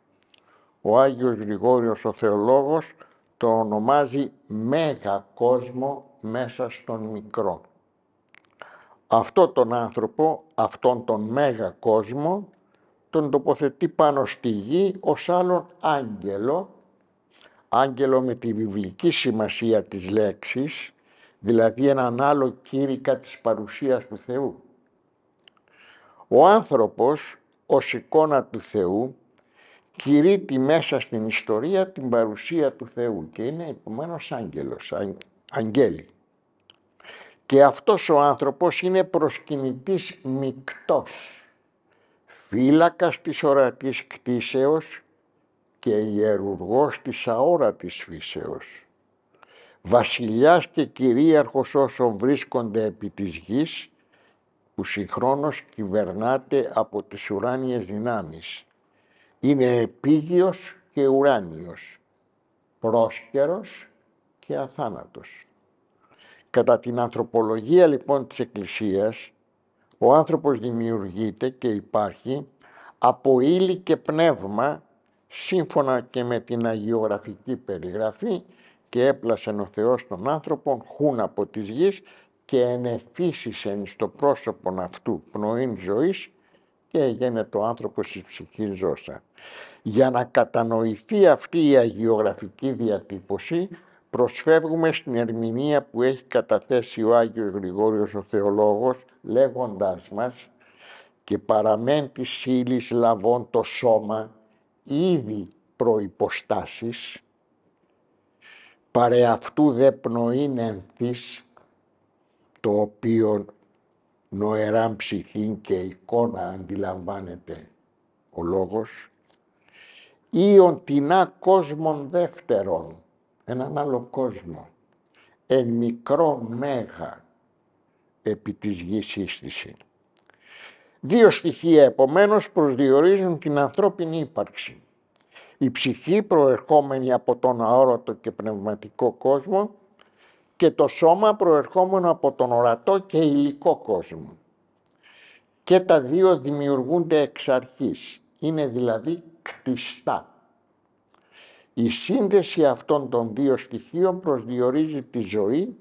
[SPEAKER 1] Ο Άγιος Γρηγόριος ο Θεολόγος το ονομάζει μέγα κόσμο μέσα στον μικρό. Αυτό τον άνθρωπο, αυτόν τον μέγα κόσμο, τον τοποθετεί πάνω στη γη ως άλλον άγγελο, άγγελο με τη βιβλική σημασία της λέξης, δηλαδή έναν άλλο κήρυκα της παρουσίας του Θεού. Ο άνθρωπος ως εικόνα του Θεού κηρύττει μέσα στην ιστορία την παρουσία του Θεού και είναι επομένως άγγελος, αγγέλη. Και αυτός ο άνθρωπος είναι προσκυνητής μικτός, φύλακας της ορατής κτίσεως και ιερουργός της αόρατης φύσεως. Βασιλιάς και κυρίαρχος όσων βρίσκονται επί της γης, που συγχρόνως κυβερνάται από τις ουράνιες δυνάμεις είναι επίγειος και ουράνιος, πρόσχερος και αθάνατος. Κατά την ανθρωπολογία λοιπόν της Εκκλησίας, ο άνθρωπος δημιουργείται και υπάρχει από ύλη και πνεύμα, σύμφωνα και με την αγιογραφική περιγραφή, και έπλασεν ο Θεός τον άνθρωπον χούν από της γης και ενεφύσισεν στο πρόσωπον αυτού πνοήν ζωής και έγινε το άνθρωπο της ψυχής ζώσα. Για να κατανοηθεί αυτή η αγιογραφική διατύπωση, προσφεύγουμε στην ερμηνεία που έχει καταθέσει ο Άγιος Γρηγόριος ο Θεολόγος, λέγοντάς μας «Και παραμέν της ύλης λαβών το σώμα, ήδη προϋποστάσεις, παρεαυτού δε πνοήν ενθείς, το οποίον νοεράν ψυχή και εικόνα αντιλαμβάνεται ο λόγος, ή οντινά κόσμων δεύτερον, έναν άλλο κόσμο, εν μικρό μέγα επί της γης σύστηση. Δύο στοιχεία επομένως προσδιορίζουν την ανθρώπινη ύπαρξη. Η ψυχή προερχόμενη από τον αόρατο και πνευματικό κόσμο και το σώμα προερχόμενο από τον ορατό και υλικό κόσμο. Και τα δύο δημιουργούνται εξ αρχής, είναι δηλαδή κτιστά. Η σύνδεση αυτών των δύο στοιχείων προσδιορίζει τη ζωή,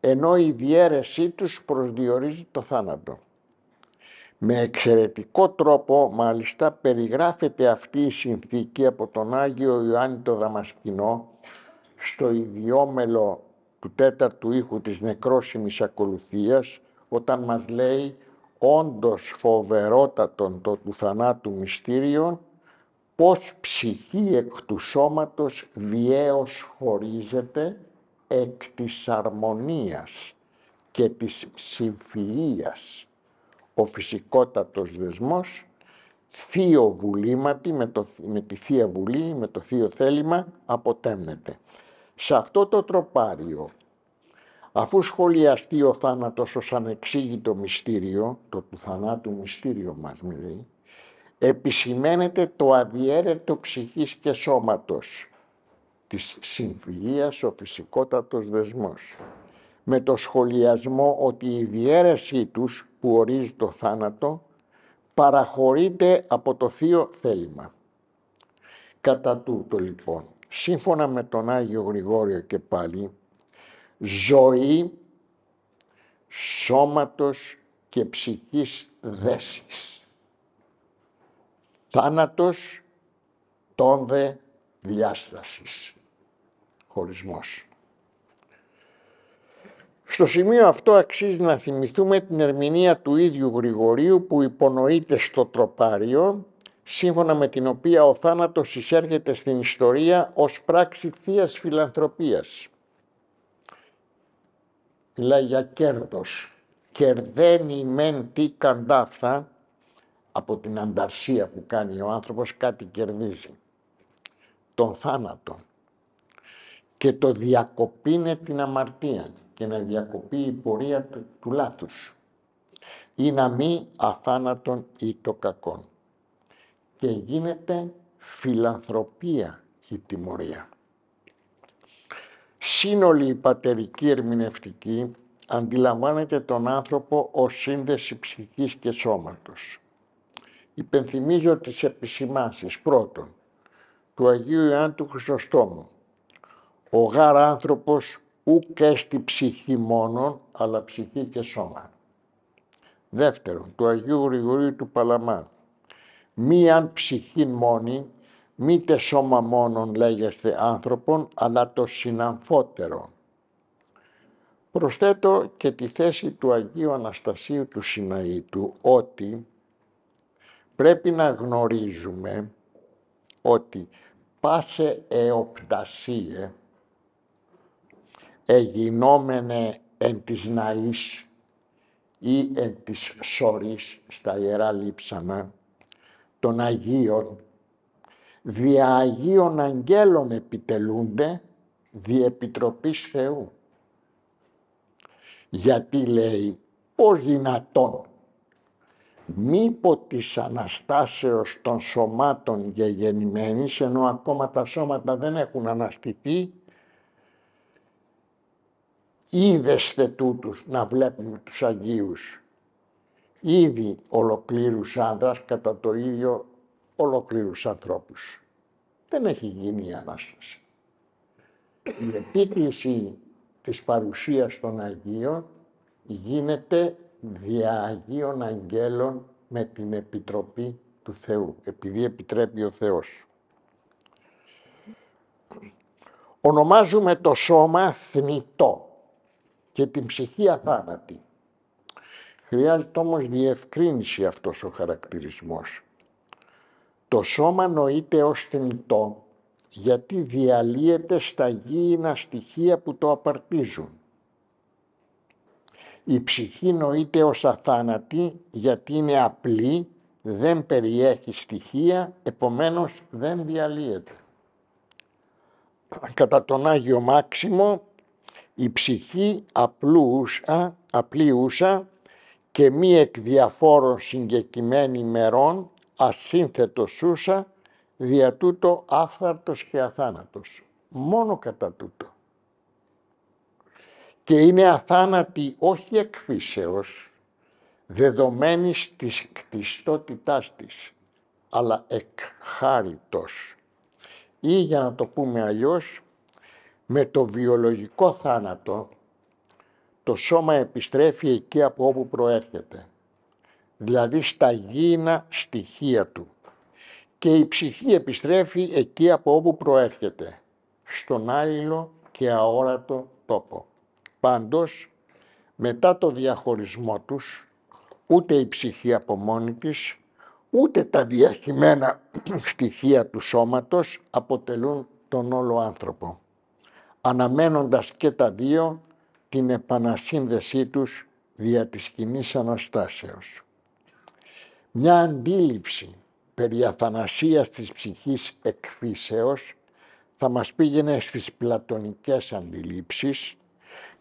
[SPEAKER 1] ενώ η διέρεσή τους προσδιορίζει το θάνατο. Με εξαιρετικό τρόπο μάλιστα περιγράφεται αυτή η συνθήκη από τον Άγιο Ιωάννη το Δαμασκηνό στο ιδιόμελο του τέταρτου ήχου της νεκρόσιμης ακολουθίας, όταν μας λέει «όντως φοβερότατον το του θανάτου μυστήριον, πως ψυχή εκ του σώματος βιαίως χωρίζεται εκ της αρμονίας και της συμφυΐας. Ο φυσικότατος δεσμός, θείο βουλήματι, με, το, με τη θεία βουλή, με το θείο θέλημα, αποτέμνεται. Σε αυτό το τροπάριο, αφού σχολιαστεί ο θάνατος ως ανεξήγητο μυστήριο, το του θανάτου μυστήριο μας μιλεί, επισημαίνεται το αδιέρετο ψυχής και σώματος της συμφυγίας ο φυσικότατος δεσμός με το σχολιασμό ότι η διέρεσή τους που ορίζει το θάνατο παραχωρείται από το θείο θέλημα. Κατά τούτο λοιπόν σύμφωνα με τον Άγιο Γρηγόριο και πάλι, ζωή σώματος και ψυχής δέσης. Θάνατος τόνδε διάστασης. Χωρισμός. Στο σημείο αυτό αξίζει να θυμηθούμε την ερμηνεία του ίδιου Γρηγορίου που υπονοείται στο τροπάριο σύμφωνα με την οποία ο θάνατος εισέρχεται στην ιστορία ως πράξη θείας φιλανθρωπίας. Μιλάει για κέρδος. Κερδένει μεν τι καντάφθα, από την ανταρσία που κάνει ο άνθρωπος κάτι κερδίζει. Τον θάνατο. Και το διακοπίνε την αμαρτία και να διακοπεί η πορεία του, του λάθους. Ή να μη αθάνατον ή το κακόν και γίνεται φιλανθρωπία η τιμωρία. Σύνολη η πατερική ερμηνευτική αντιλαμβάνεται τον άνθρωπο ως σύνδεση ψυχής και σώματος. Υπενθυμίζω τις επισημάσεις πρώτον του Αγίου Ιωάννου του Χρυσοστόμου. Ο γάρ άνθρωπος ουκ έστη ψυχή μόνον, αλλά ψυχή και σώμα. Δεύτερον, του Αγίου Γρηγορίου του Παλαμά μίαν ψυχήν μόνη, μήτε σώμα μόνον λέγεστε άνθρωπον, αλλά το συναμφότερο. Προσθέτω και τη θέση του Αγίου Αναστασίου του Συναήτου ότι πρέπει να γνωρίζουμε ότι πάσε εοπτασίε εγινόμενε εν της ναής ή εν της σωρής στα Ιερά Λείψανα των Αγίων, δια Αγίων Αγγέλων επιτελούνται δι' Επιτροπής Θεού. Γιατί λέει, πώς δυνατόν, μήπως της Αναστάσεως των σωμάτων και ενώ ακόμα τα σώματα δεν έχουν αναστηθεί, είδεστε τούτους να βλέπουν τους Αγίους ήδη ολοκλήρους άνδρας κατά το ίδιο ολοκλήρους ανθρώπους. Δεν έχει γίνει η Ανάσταση. Η επίκληση της παρουσίας των Αγίων γίνεται δια Αγίων Αγγέλων με την Επιτροπή του Θεού, επειδή επιτρέπει ο Θεός. Ονομάζουμε το σώμα θνητό και την ψυχή αθάνατη. Χρειάζεται όμως διευκρίνηση αυτός ο χαρακτηρισμός. Το σώμα νοείται ως θνητό γιατί διαλύεται στα γήινα στοιχεία που το απαρτίζουν. Η ψυχή νοείται ως αθάνατη γιατί είναι απλή, δεν περιέχει στοιχεία, επομένως δεν διαλύεται. Κατά τον Άγιο Μάξιμο, η ψυχή απλούσα, ούσα, και μη εκ διαφόρων συγκεκριμένων ημερών ασύνθετο σούσα, δια τούτο άφθαρτος και αθάνατος. Μόνο κατά τούτο. Και είναι αθάνατη όχι εκ φύσεως, δεδομένης της κτιστότητάς της, αλλά εκ χάριτος. Ή για να το πούμε αλλιώς, με το βιολογικό θάνατο το σώμα επιστρέφει εκεί από όπου προέρχεται, δηλαδή στα γήινα στοιχεία του. Και η ψυχή επιστρέφει εκεί από όπου προέρχεται, στον άλλο και αόρατο τόπο. Πάντως, μετά το διαχωρισμό τους, ούτε η ψυχή από μόνη της, ούτε τα διαχειμένα στοιχεία του σώματος αποτελούν τον όλο άνθρωπο. Αναμένοντας και τα δύο την επανασύνδεσή τους δια της κοινής Αναστάσεως. Μια αντίληψη περί αθανασίας της ψυχής εκφύσεως θα μας πήγαινε στις πλατωνικές αντιλήψεις,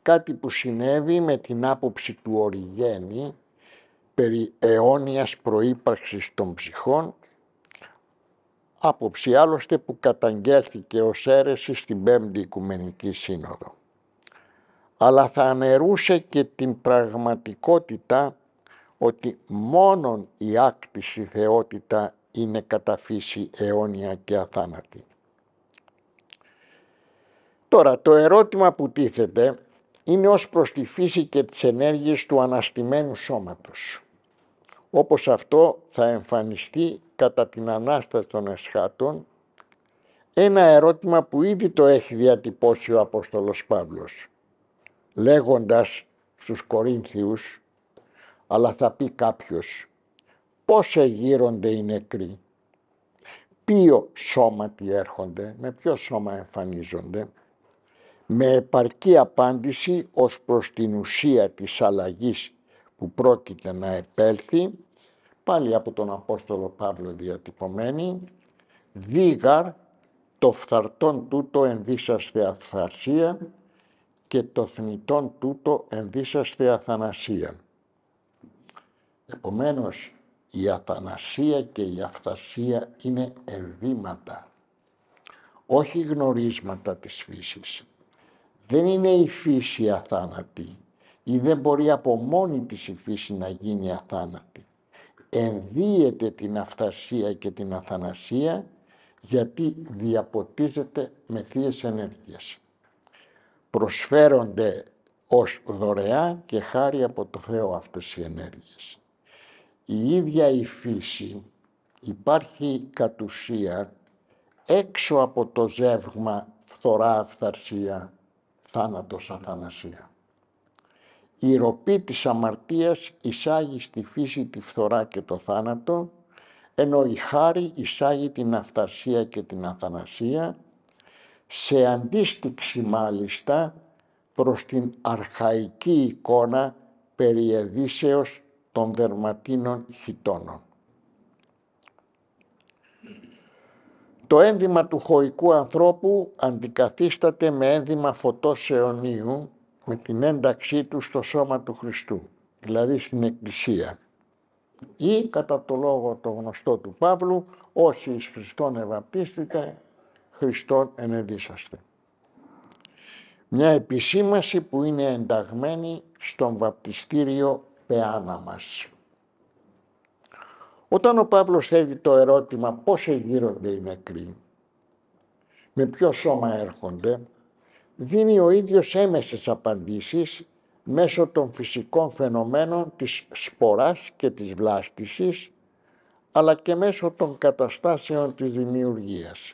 [SPEAKER 1] κάτι που συνέβη με την άποψη του Οριγένη περί αιώνιας προύπαρξης των ψυχών, άποψη άλλωστε που καταγγέλθηκε ως αίρεση στην Πέμπτη Οικουμενική Σύνοδο αλλά θα αναιρούσε και την πραγματικότητα ότι μόνον η άκτιση θεότητα είναι κατά φύση αιώνια και αθάνατη. Τώρα, το ερώτημα που τίθεται είναι ως προς τη φύση και τις ενέργειες του αναστημένου σώματος, όπως αυτό θα εμφανιστεί κατά την Ανάσταση των Εσχάτων, ένα ερώτημα που ήδη το έχει διατυπώσει ο Απόστολος Παύλος λέγοντας στους Κορίνθιους, αλλά θα πει κάποιος, πώς εγείρονται οι νεκροί, ποιο σώμα τι έρχονται, με ποιο σώμα εμφανίζονται, με επαρκή απάντηση ως προς την ουσία της αλλαγής που πρόκειται να επέλθει, πάλι από τον Απόστολο Παύλο διατυπωμένη, δίγαρ το φθαρτόν τούτο ενδύσαστε αθαρσία και το θνητόν τούτο ενδύσαστε αθανασία. Επομένως, η αθανασία και η αυθασία είναι ενδύματα, όχι γνωρίσματα της φύσης. Δεν είναι η φύση αθάνατη ή δεν μπορεί από μόνη της η φύση να γίνει αθάνατη. Ενδύεται την αυθασία και την αθανασία γιατί διαποτίζεται με θείες ενέργειες προσφέρονται ως δωρεά και χάρη από το Θεό αυτές οι ενέργειες. Η ίδια η φύση υπάρχει κατ' ουσία έξω από το ζεύγμα φθορά αυθαρσία, θάνατος αθανασία. Η ροπή της αμαρτίας εισάγει στη φύση τη φθορά και το θάνατο, ενώ η χάρη εισάγει την αυθαρσία και την αθανασία, σε αντίστοιξη μάλιστα προς την αρχαϊκή εικόνα περί εδίσεως των δερματίνων χιτώνων. Το ένδυμα του χωικού ανθρώπου αντικαθίσταται με ένδυμα φωτός αιωνίου με την ένταξή του στο σώμα του Χριστού, δηλαδή στην Εκκλησία. Ή, κατά το λόγο το γνωστό του Παύλου, όσοι εις Χριστόν ευαπτίστηκαν Χριστόν ενεδίσαστε. Μια επισήμαση που είναι ενταγμένη στον βαπτιστήριο πεάνα μας. Όταν ο Παύλος θέτει το ερώτημα πώς εγείρονται οι νεκροί, με ποιο σώμα έρχονται, δίνει ο ίδιος έμεσες απαντήσεις μέσω των φυσικών φαινομένων της σποράς και της βλάστησης, αλλά και μέσω των καταστάσεων της δημιουργίας.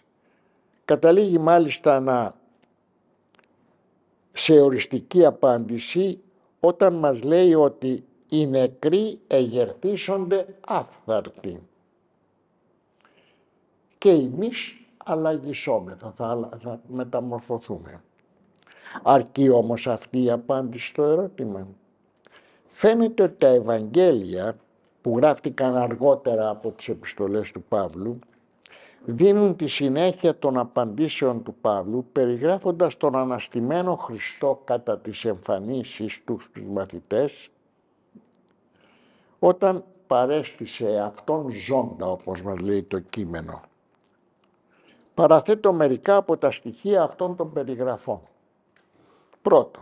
[SPEAKER 1] Καταλήγει μάλιστα να σε οριστική απάντηση όταν μας λέει ότι οι νεκροί εγερτίσονται άφθαρτοι και εμείς αλλαγισόμεθα, θα, θα μεταμορφωθούμε. Αρκεί όμως αυτή η απάντηση στο ερώτημα. Φαίνεται ότι τα Ευαγγέλια που γράφτηκαν αργότερα από τις επιστολές του Παύλου δίνουν τη συνέχεια των απαντήσεων του Παύλου περιγράφοντας τον αναστημένο Χριστό κατά τις εμφανίσεις του στους μαθητές όταν παρέστησε αυτόν ζώντα όπως μας λέει το κείμενο. Παραθέτω μερικά από τα στοιχεία αυτών των περιγραφών. Πρώτον,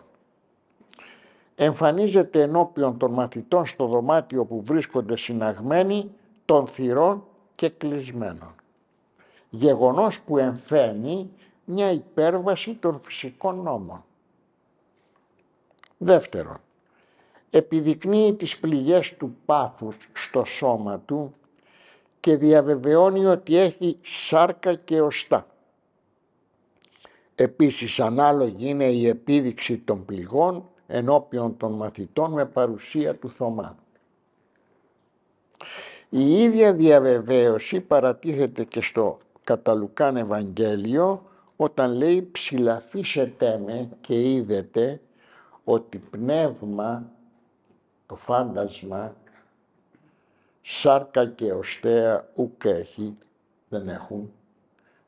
[SPEAKER 1] εμφανίζεται ενώπιον των μαθητών στο δωμάτιο που βρίσκονται συναγμένοι των θυρών και κλεισμένων γεγονός που εμφαίνει μια υπέρβαση των φυσικών νόμων. Δεύτερον, επιδεικνύει τις πληγές του πάθους στο σώμα του και διαβεβαιώνει ότι έχει σάρκα και οστά. Επίσης ανάλογη είναι η επίδειξη των πληγών ενώπιον των μαθητών με παρουσία του Θωμά. Η ίδια διαβεβαίωση παρατίθεται και στο κατά Λουκάν Ευαγγέλιο όταν λέει ψηλαφίσετε με και είδετε ότι πνεύμα, το φάντασμα, σάρκα και οστέα ουκ έχει, δεν έχουν,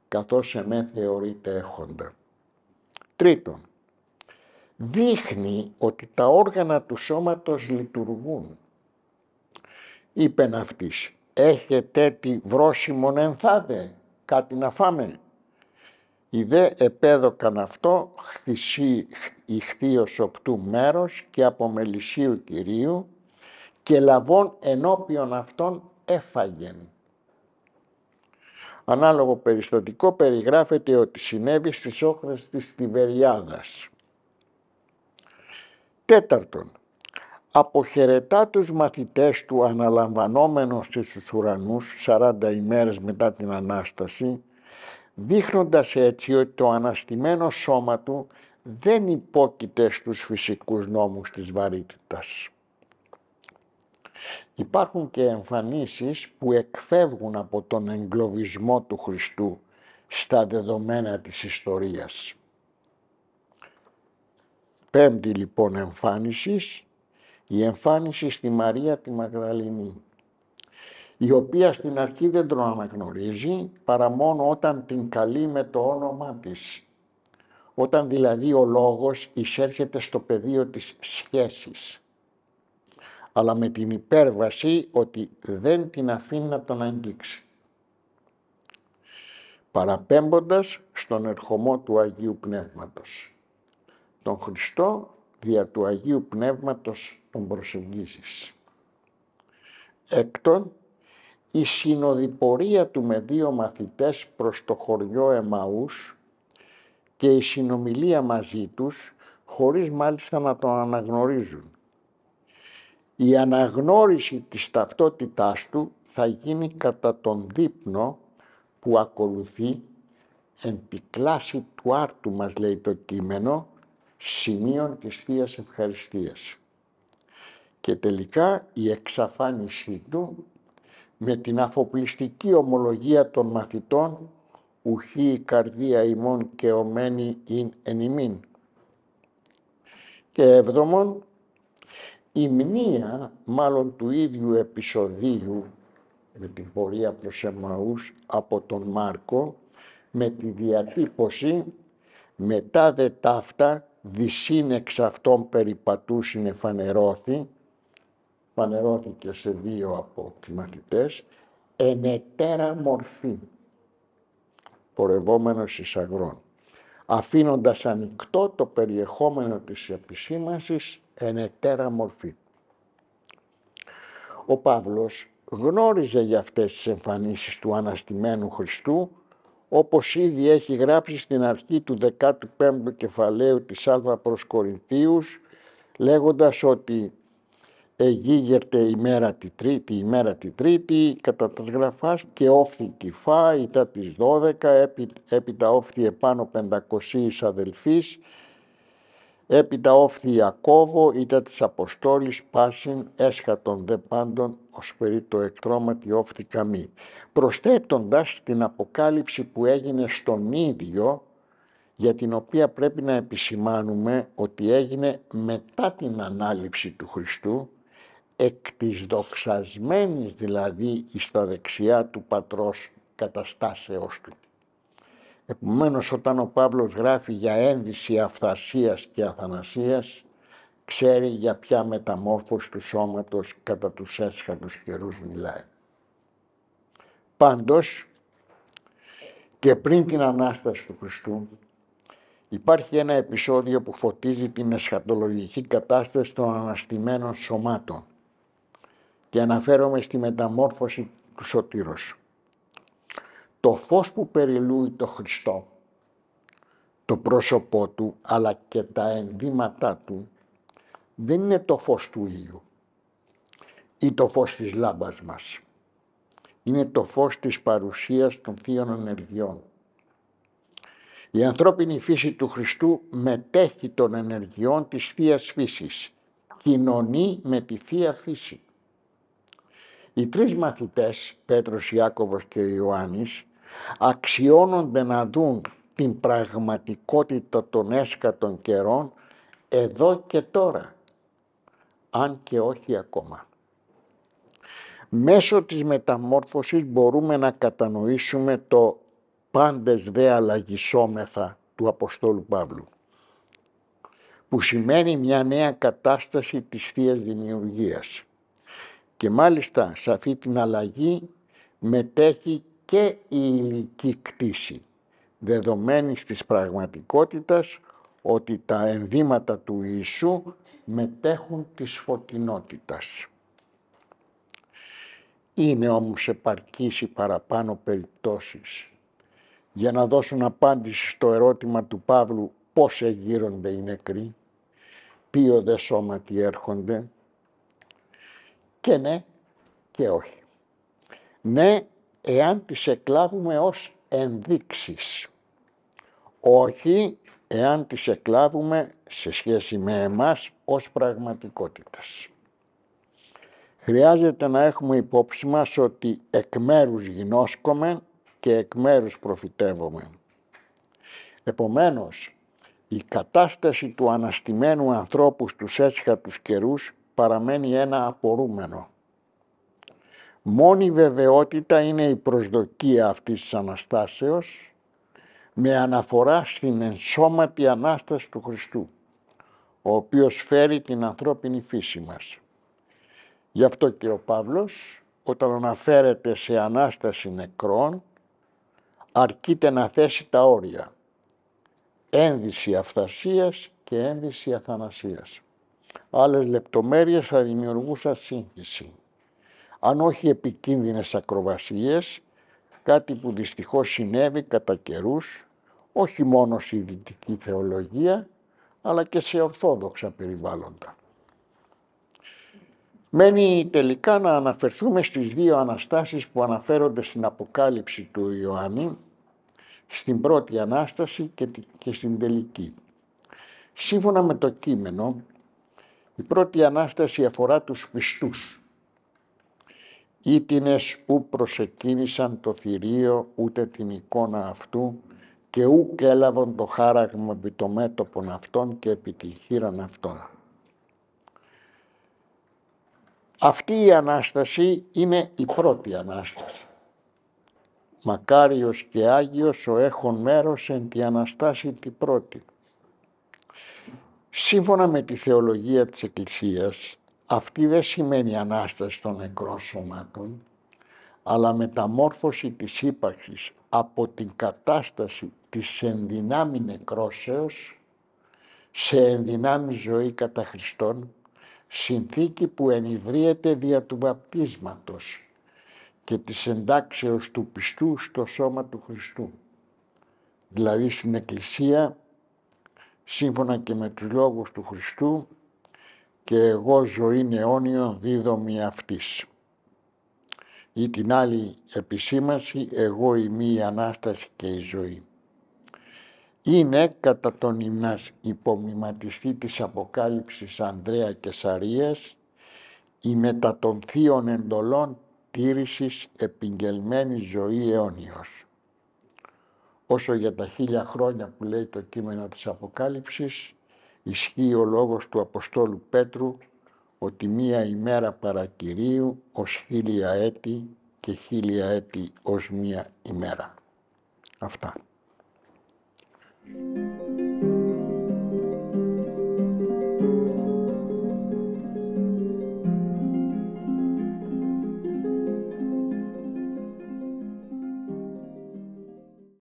[SPEAKER 1] καθώς εμέ θεωρείται έχοντα. Τρίτον, δείχνει ότι τα όργανα του σώματος λειτουργούν. Είπεν αυτής, έχετε τη βρόσιμον ενθάδε, κάτι να φάμε. Η δε επέδοκαν αυτό χθισί οπτού μέρος και από μελισσίου κυρίου και λαβών ενώπιον αυτών έφαγεν. Ανάλογο περιστατικό περιγράφεται ότι συνέβη στις όχθες της Τιβεριάδας. Τέταρτον, αποχαιρετά τους μαθητές του αναλαμβανόμενος στους ουρανούς 40 ημέρες μετά την Ανάσταση, δείχνοντας έτσι ότι το αναστημένο σώμα του δεν υπόκειται στους φυσικούς νόμους της βαρύτητας. Υπάρχουν και εμφανίσεις που εκφεύγουν από τον εγκλωβισμό του Χριστού στα δεδομένα της ιστορίας. Πέμπτη λοιπόν εμφάνισης η εμφάνιση στη Μαρία τη Μαγδαληνή, η οποία στην αρχή δεν τον αναγνωρίζει παρά μόνο όταν την καλεί με το όνομά της. Όταν δηλαδή ο λόγος εισέρχεται στο πεδίο της σχέσης, αλλά με την υπέρβαση ότι δεν την αφήνει να τον αγγίξει. Παραπέμποντας στον ερχομό του Αγίου Πνεύματος, τον Χριστό δια του Αγίου Πνεύματος τον προσεγγίζεις. Έκτον, η συνοδοιπορία του με δύο μαθητές προς το χωριό Εμαούς και η συνομιλία μαζί τους, χωρίς μάλιστα να τον αναγνωρίζουν. Η αναγνώριση της ταυτότητάς του θα γίνει κατά τον δείπνο που ακολουθεί εν τη κλάση του άρτου μας λέει το κείμενο σημείων της Θείας Ευχαριστίας. Και τελικά η εξαφάνισή του με την αφοπλιστική ομολογία των μαθητών «Ουχή η καρδία ημών και ομένη ειν εν ημίν». Και έβδομον, η μνήα μάλλον του ίδιου επεισοδίου με την πορεία προς από τον Μάρκο με τη διατύπωση «Μετά δε ταύτα δυσύνεξ αυτών περιπατούσινε φανερώθη, φανερώθηκε σε δύο από τους μαθητές, ενετέρα μορφή, πορευόμενος αγρών, αφήνοντας ανοιχτό το περιεχόμενο της επισήμασης ενετέρα μορφή. Ο Παύλος γνώριζε για αυτές τις εμφανίσεις του Αναστημένου Χριστού όπως ήδη έχει γράψει στην αρχή του 15ου κεφαλαίου της Αλβα προς Κορινθίους, λέγοντας ότι η ημέρα τη τρίτη, ημέρα τη τρίτη, κατά τας γραφάς και όφθη κυφά, ήταν τις 12, έπειτα όφθη επάνω 500 αδελφής, έπειτα όφθη Ιακώβο, τα της Αποστόλης πάσιν έσχατον δε πάντων ως περί το εκτρώματι όφθη καμή, προσθέτοντας την αποκάλυψη που έγινε στον ίδιο, για την οποία πρέπει να επισημάνουμε ότι έγινε μετά την ανάληψη του Χριστού, εκ της δοξασμένης δηλαδή εις τα δεξιά του Πατρός καταστάσεώς του. Επομένως όταν ο Παύλος γράφει για ένδυση αυθασίας και αθανασίας, ξέρει για ποια μεταμόρφωση του σώματος κατά τους έσχατους καιρούς μιλάει. Πάντως, και πριν την Ανάσταση του Χριστού, υπάρχει ένα επεισόδιο που φωτίζει την εσχατολογική κατάσταση των αναστημένων σωμάτων και αναφέρομαι στη μεταμόρφωση του σωτήρος το φως που περιλούει το Χριστό, το πρόσωπό του αλλά και τα ενδύματά του δεν είναι το φως του ήλιου ή το φως της λάμπας μας. Είναι το φως της παρουσίας των θείων ενεργειών. Η ανθρώπινη φύση του Χριστού μετέχει των ενεργειών της θείας φύσης. Κοινωνεί με τη θεία φύση. Οι τρεις μαθητές, Πέτρος, Ιάκωβος και Ιωάννης, αξιώνονται να δουν την πραγματικότητα των έσκατων καιρών εδώ και τώρα, αν και όχι ακόμα. Μέσω της μεταμόρφωσης μπορούμε να κατανοήσουμε το πάντες δε αλλαγισόμεθα του Αποστόλου Παύλου, που σημαίνει μια νέα κατάσταση της Θείας Δημιουργίας. Και μάλιστα σε αυτή την αλλαγή μετέχει και η υλική κτήση, δεδομένη της πραγματικότητας ότι τα ενδύματα του Ιησού μετέχουν της φωτεινότητας. Είναι όμως επαρκής οι παραπάνω περιπτώσεις για να δώσουν απάντηση στο ερώτημα του Παύλου πώς εγείρονται οι νεκροί, ποιο δε σώματι έρχονται και ναι και όχι. Ναι εάν τις εκλάβουμε ως ενδείξεις. Όχι εάν τις εκλάβουμε σε σχέση με εμάς ως πραγματικότητας. Χρειάζεται να έχουμε υπόψη μας ότι εκ μέρους γινώσκομαι και εκ μέρους προφητεύομαι. Επομένως, η κατάσταση του αναστημένου ανθρώπου στους τους καιρούς παραμένει ένα απορούμενο. Μόνη βεβαιότητα είναι η προσδοκία αυτής της Αναστάσεως με αναφορά στην ενσώματη Ανάσταση του Χριστού, ο οποίος φέρει την ανθρώπινη φύση μας. Γι' αυτό και ο Παύλος, όταν αναφέρεται σε Ανάσταση νεκρών, αρκείται να θέσει τα όρια. Ένδυση αυθασίας και ένδυση αθανασίας. Άλλες λεπτομέρειες θα δημιουργούσαν σύγχυση αν όχι επικίνδυνες ακροβασίες, κάτι που δυστυχώς συνέβη κατά καιρούς, όχι μόνο στη δυτική θεολογία, αλλά και σε ορθόδοξα περιβάλλοντα. Μένει τελικά να αναφερθούμε στις δύο Αναστάσεις που αναφέρονται στην Αποκάλυψη του Ιωάννη, στην πρώτη Ανάσταση και στην τελική. Σύμφωνα με το κείμενο, η πρώτη Ανάσταση αφορά τους πιστούς, Ήτινες ου προσεκίνησαν το θηρίο ούτε την εικόνα αυτού και ου έλαβαν το χάραγμα επί το μέτωπον αυτών και επί τη χείραν αυτών. Αυτή η Ανάσταση είναι η πρώτη Ανάσταση. Μακάριος και Άγιος ο έχων μέρος εν τη Αναστάση την πρώτη. Σύμφωνα με τη θεολογία της Εκκλησίας, αυτή δεν σημαίνει ανάσταση των νεκρών σωμάτων, αλλά μεταμόρφωση της ύπαρξης από την κατάσταση της ενδυνάμει νεκρόσεως σε ενδυνάμει ζωή κατά Χριστόν, συνθήκη που ενιδρύεται δια του βαπτίσματος και της εντάξεως του πιστού στο σώμα του Χριστού. Δηλαδή στην Εκκλησία, σύμφωνα και με τους λόγους του Χριστού, και εγώ ζωή εονίων αιώνιον δίδομη αυτής. Ή την άλλη επισήμαση, εγώ η η Ανάσταση και η ζωή. Είναι κατά τον υμνάς υπομνηματιστή της Αποκάλυψης Ανδρέα και Σαρίας, η μετά των θείων εντολών τήρησης επικελμένη ζωή αιώνιος. Όσο για τα χίλια χρόνια που λέει το κείμενο της Αποκάλυψης, ισχύει ο λόγος του Αποστόλου Πέτρου ότι μία ημέρα παρακυρίου ως χίλια έτη και χίλια έτη ως μία ημέρα. Αυτά.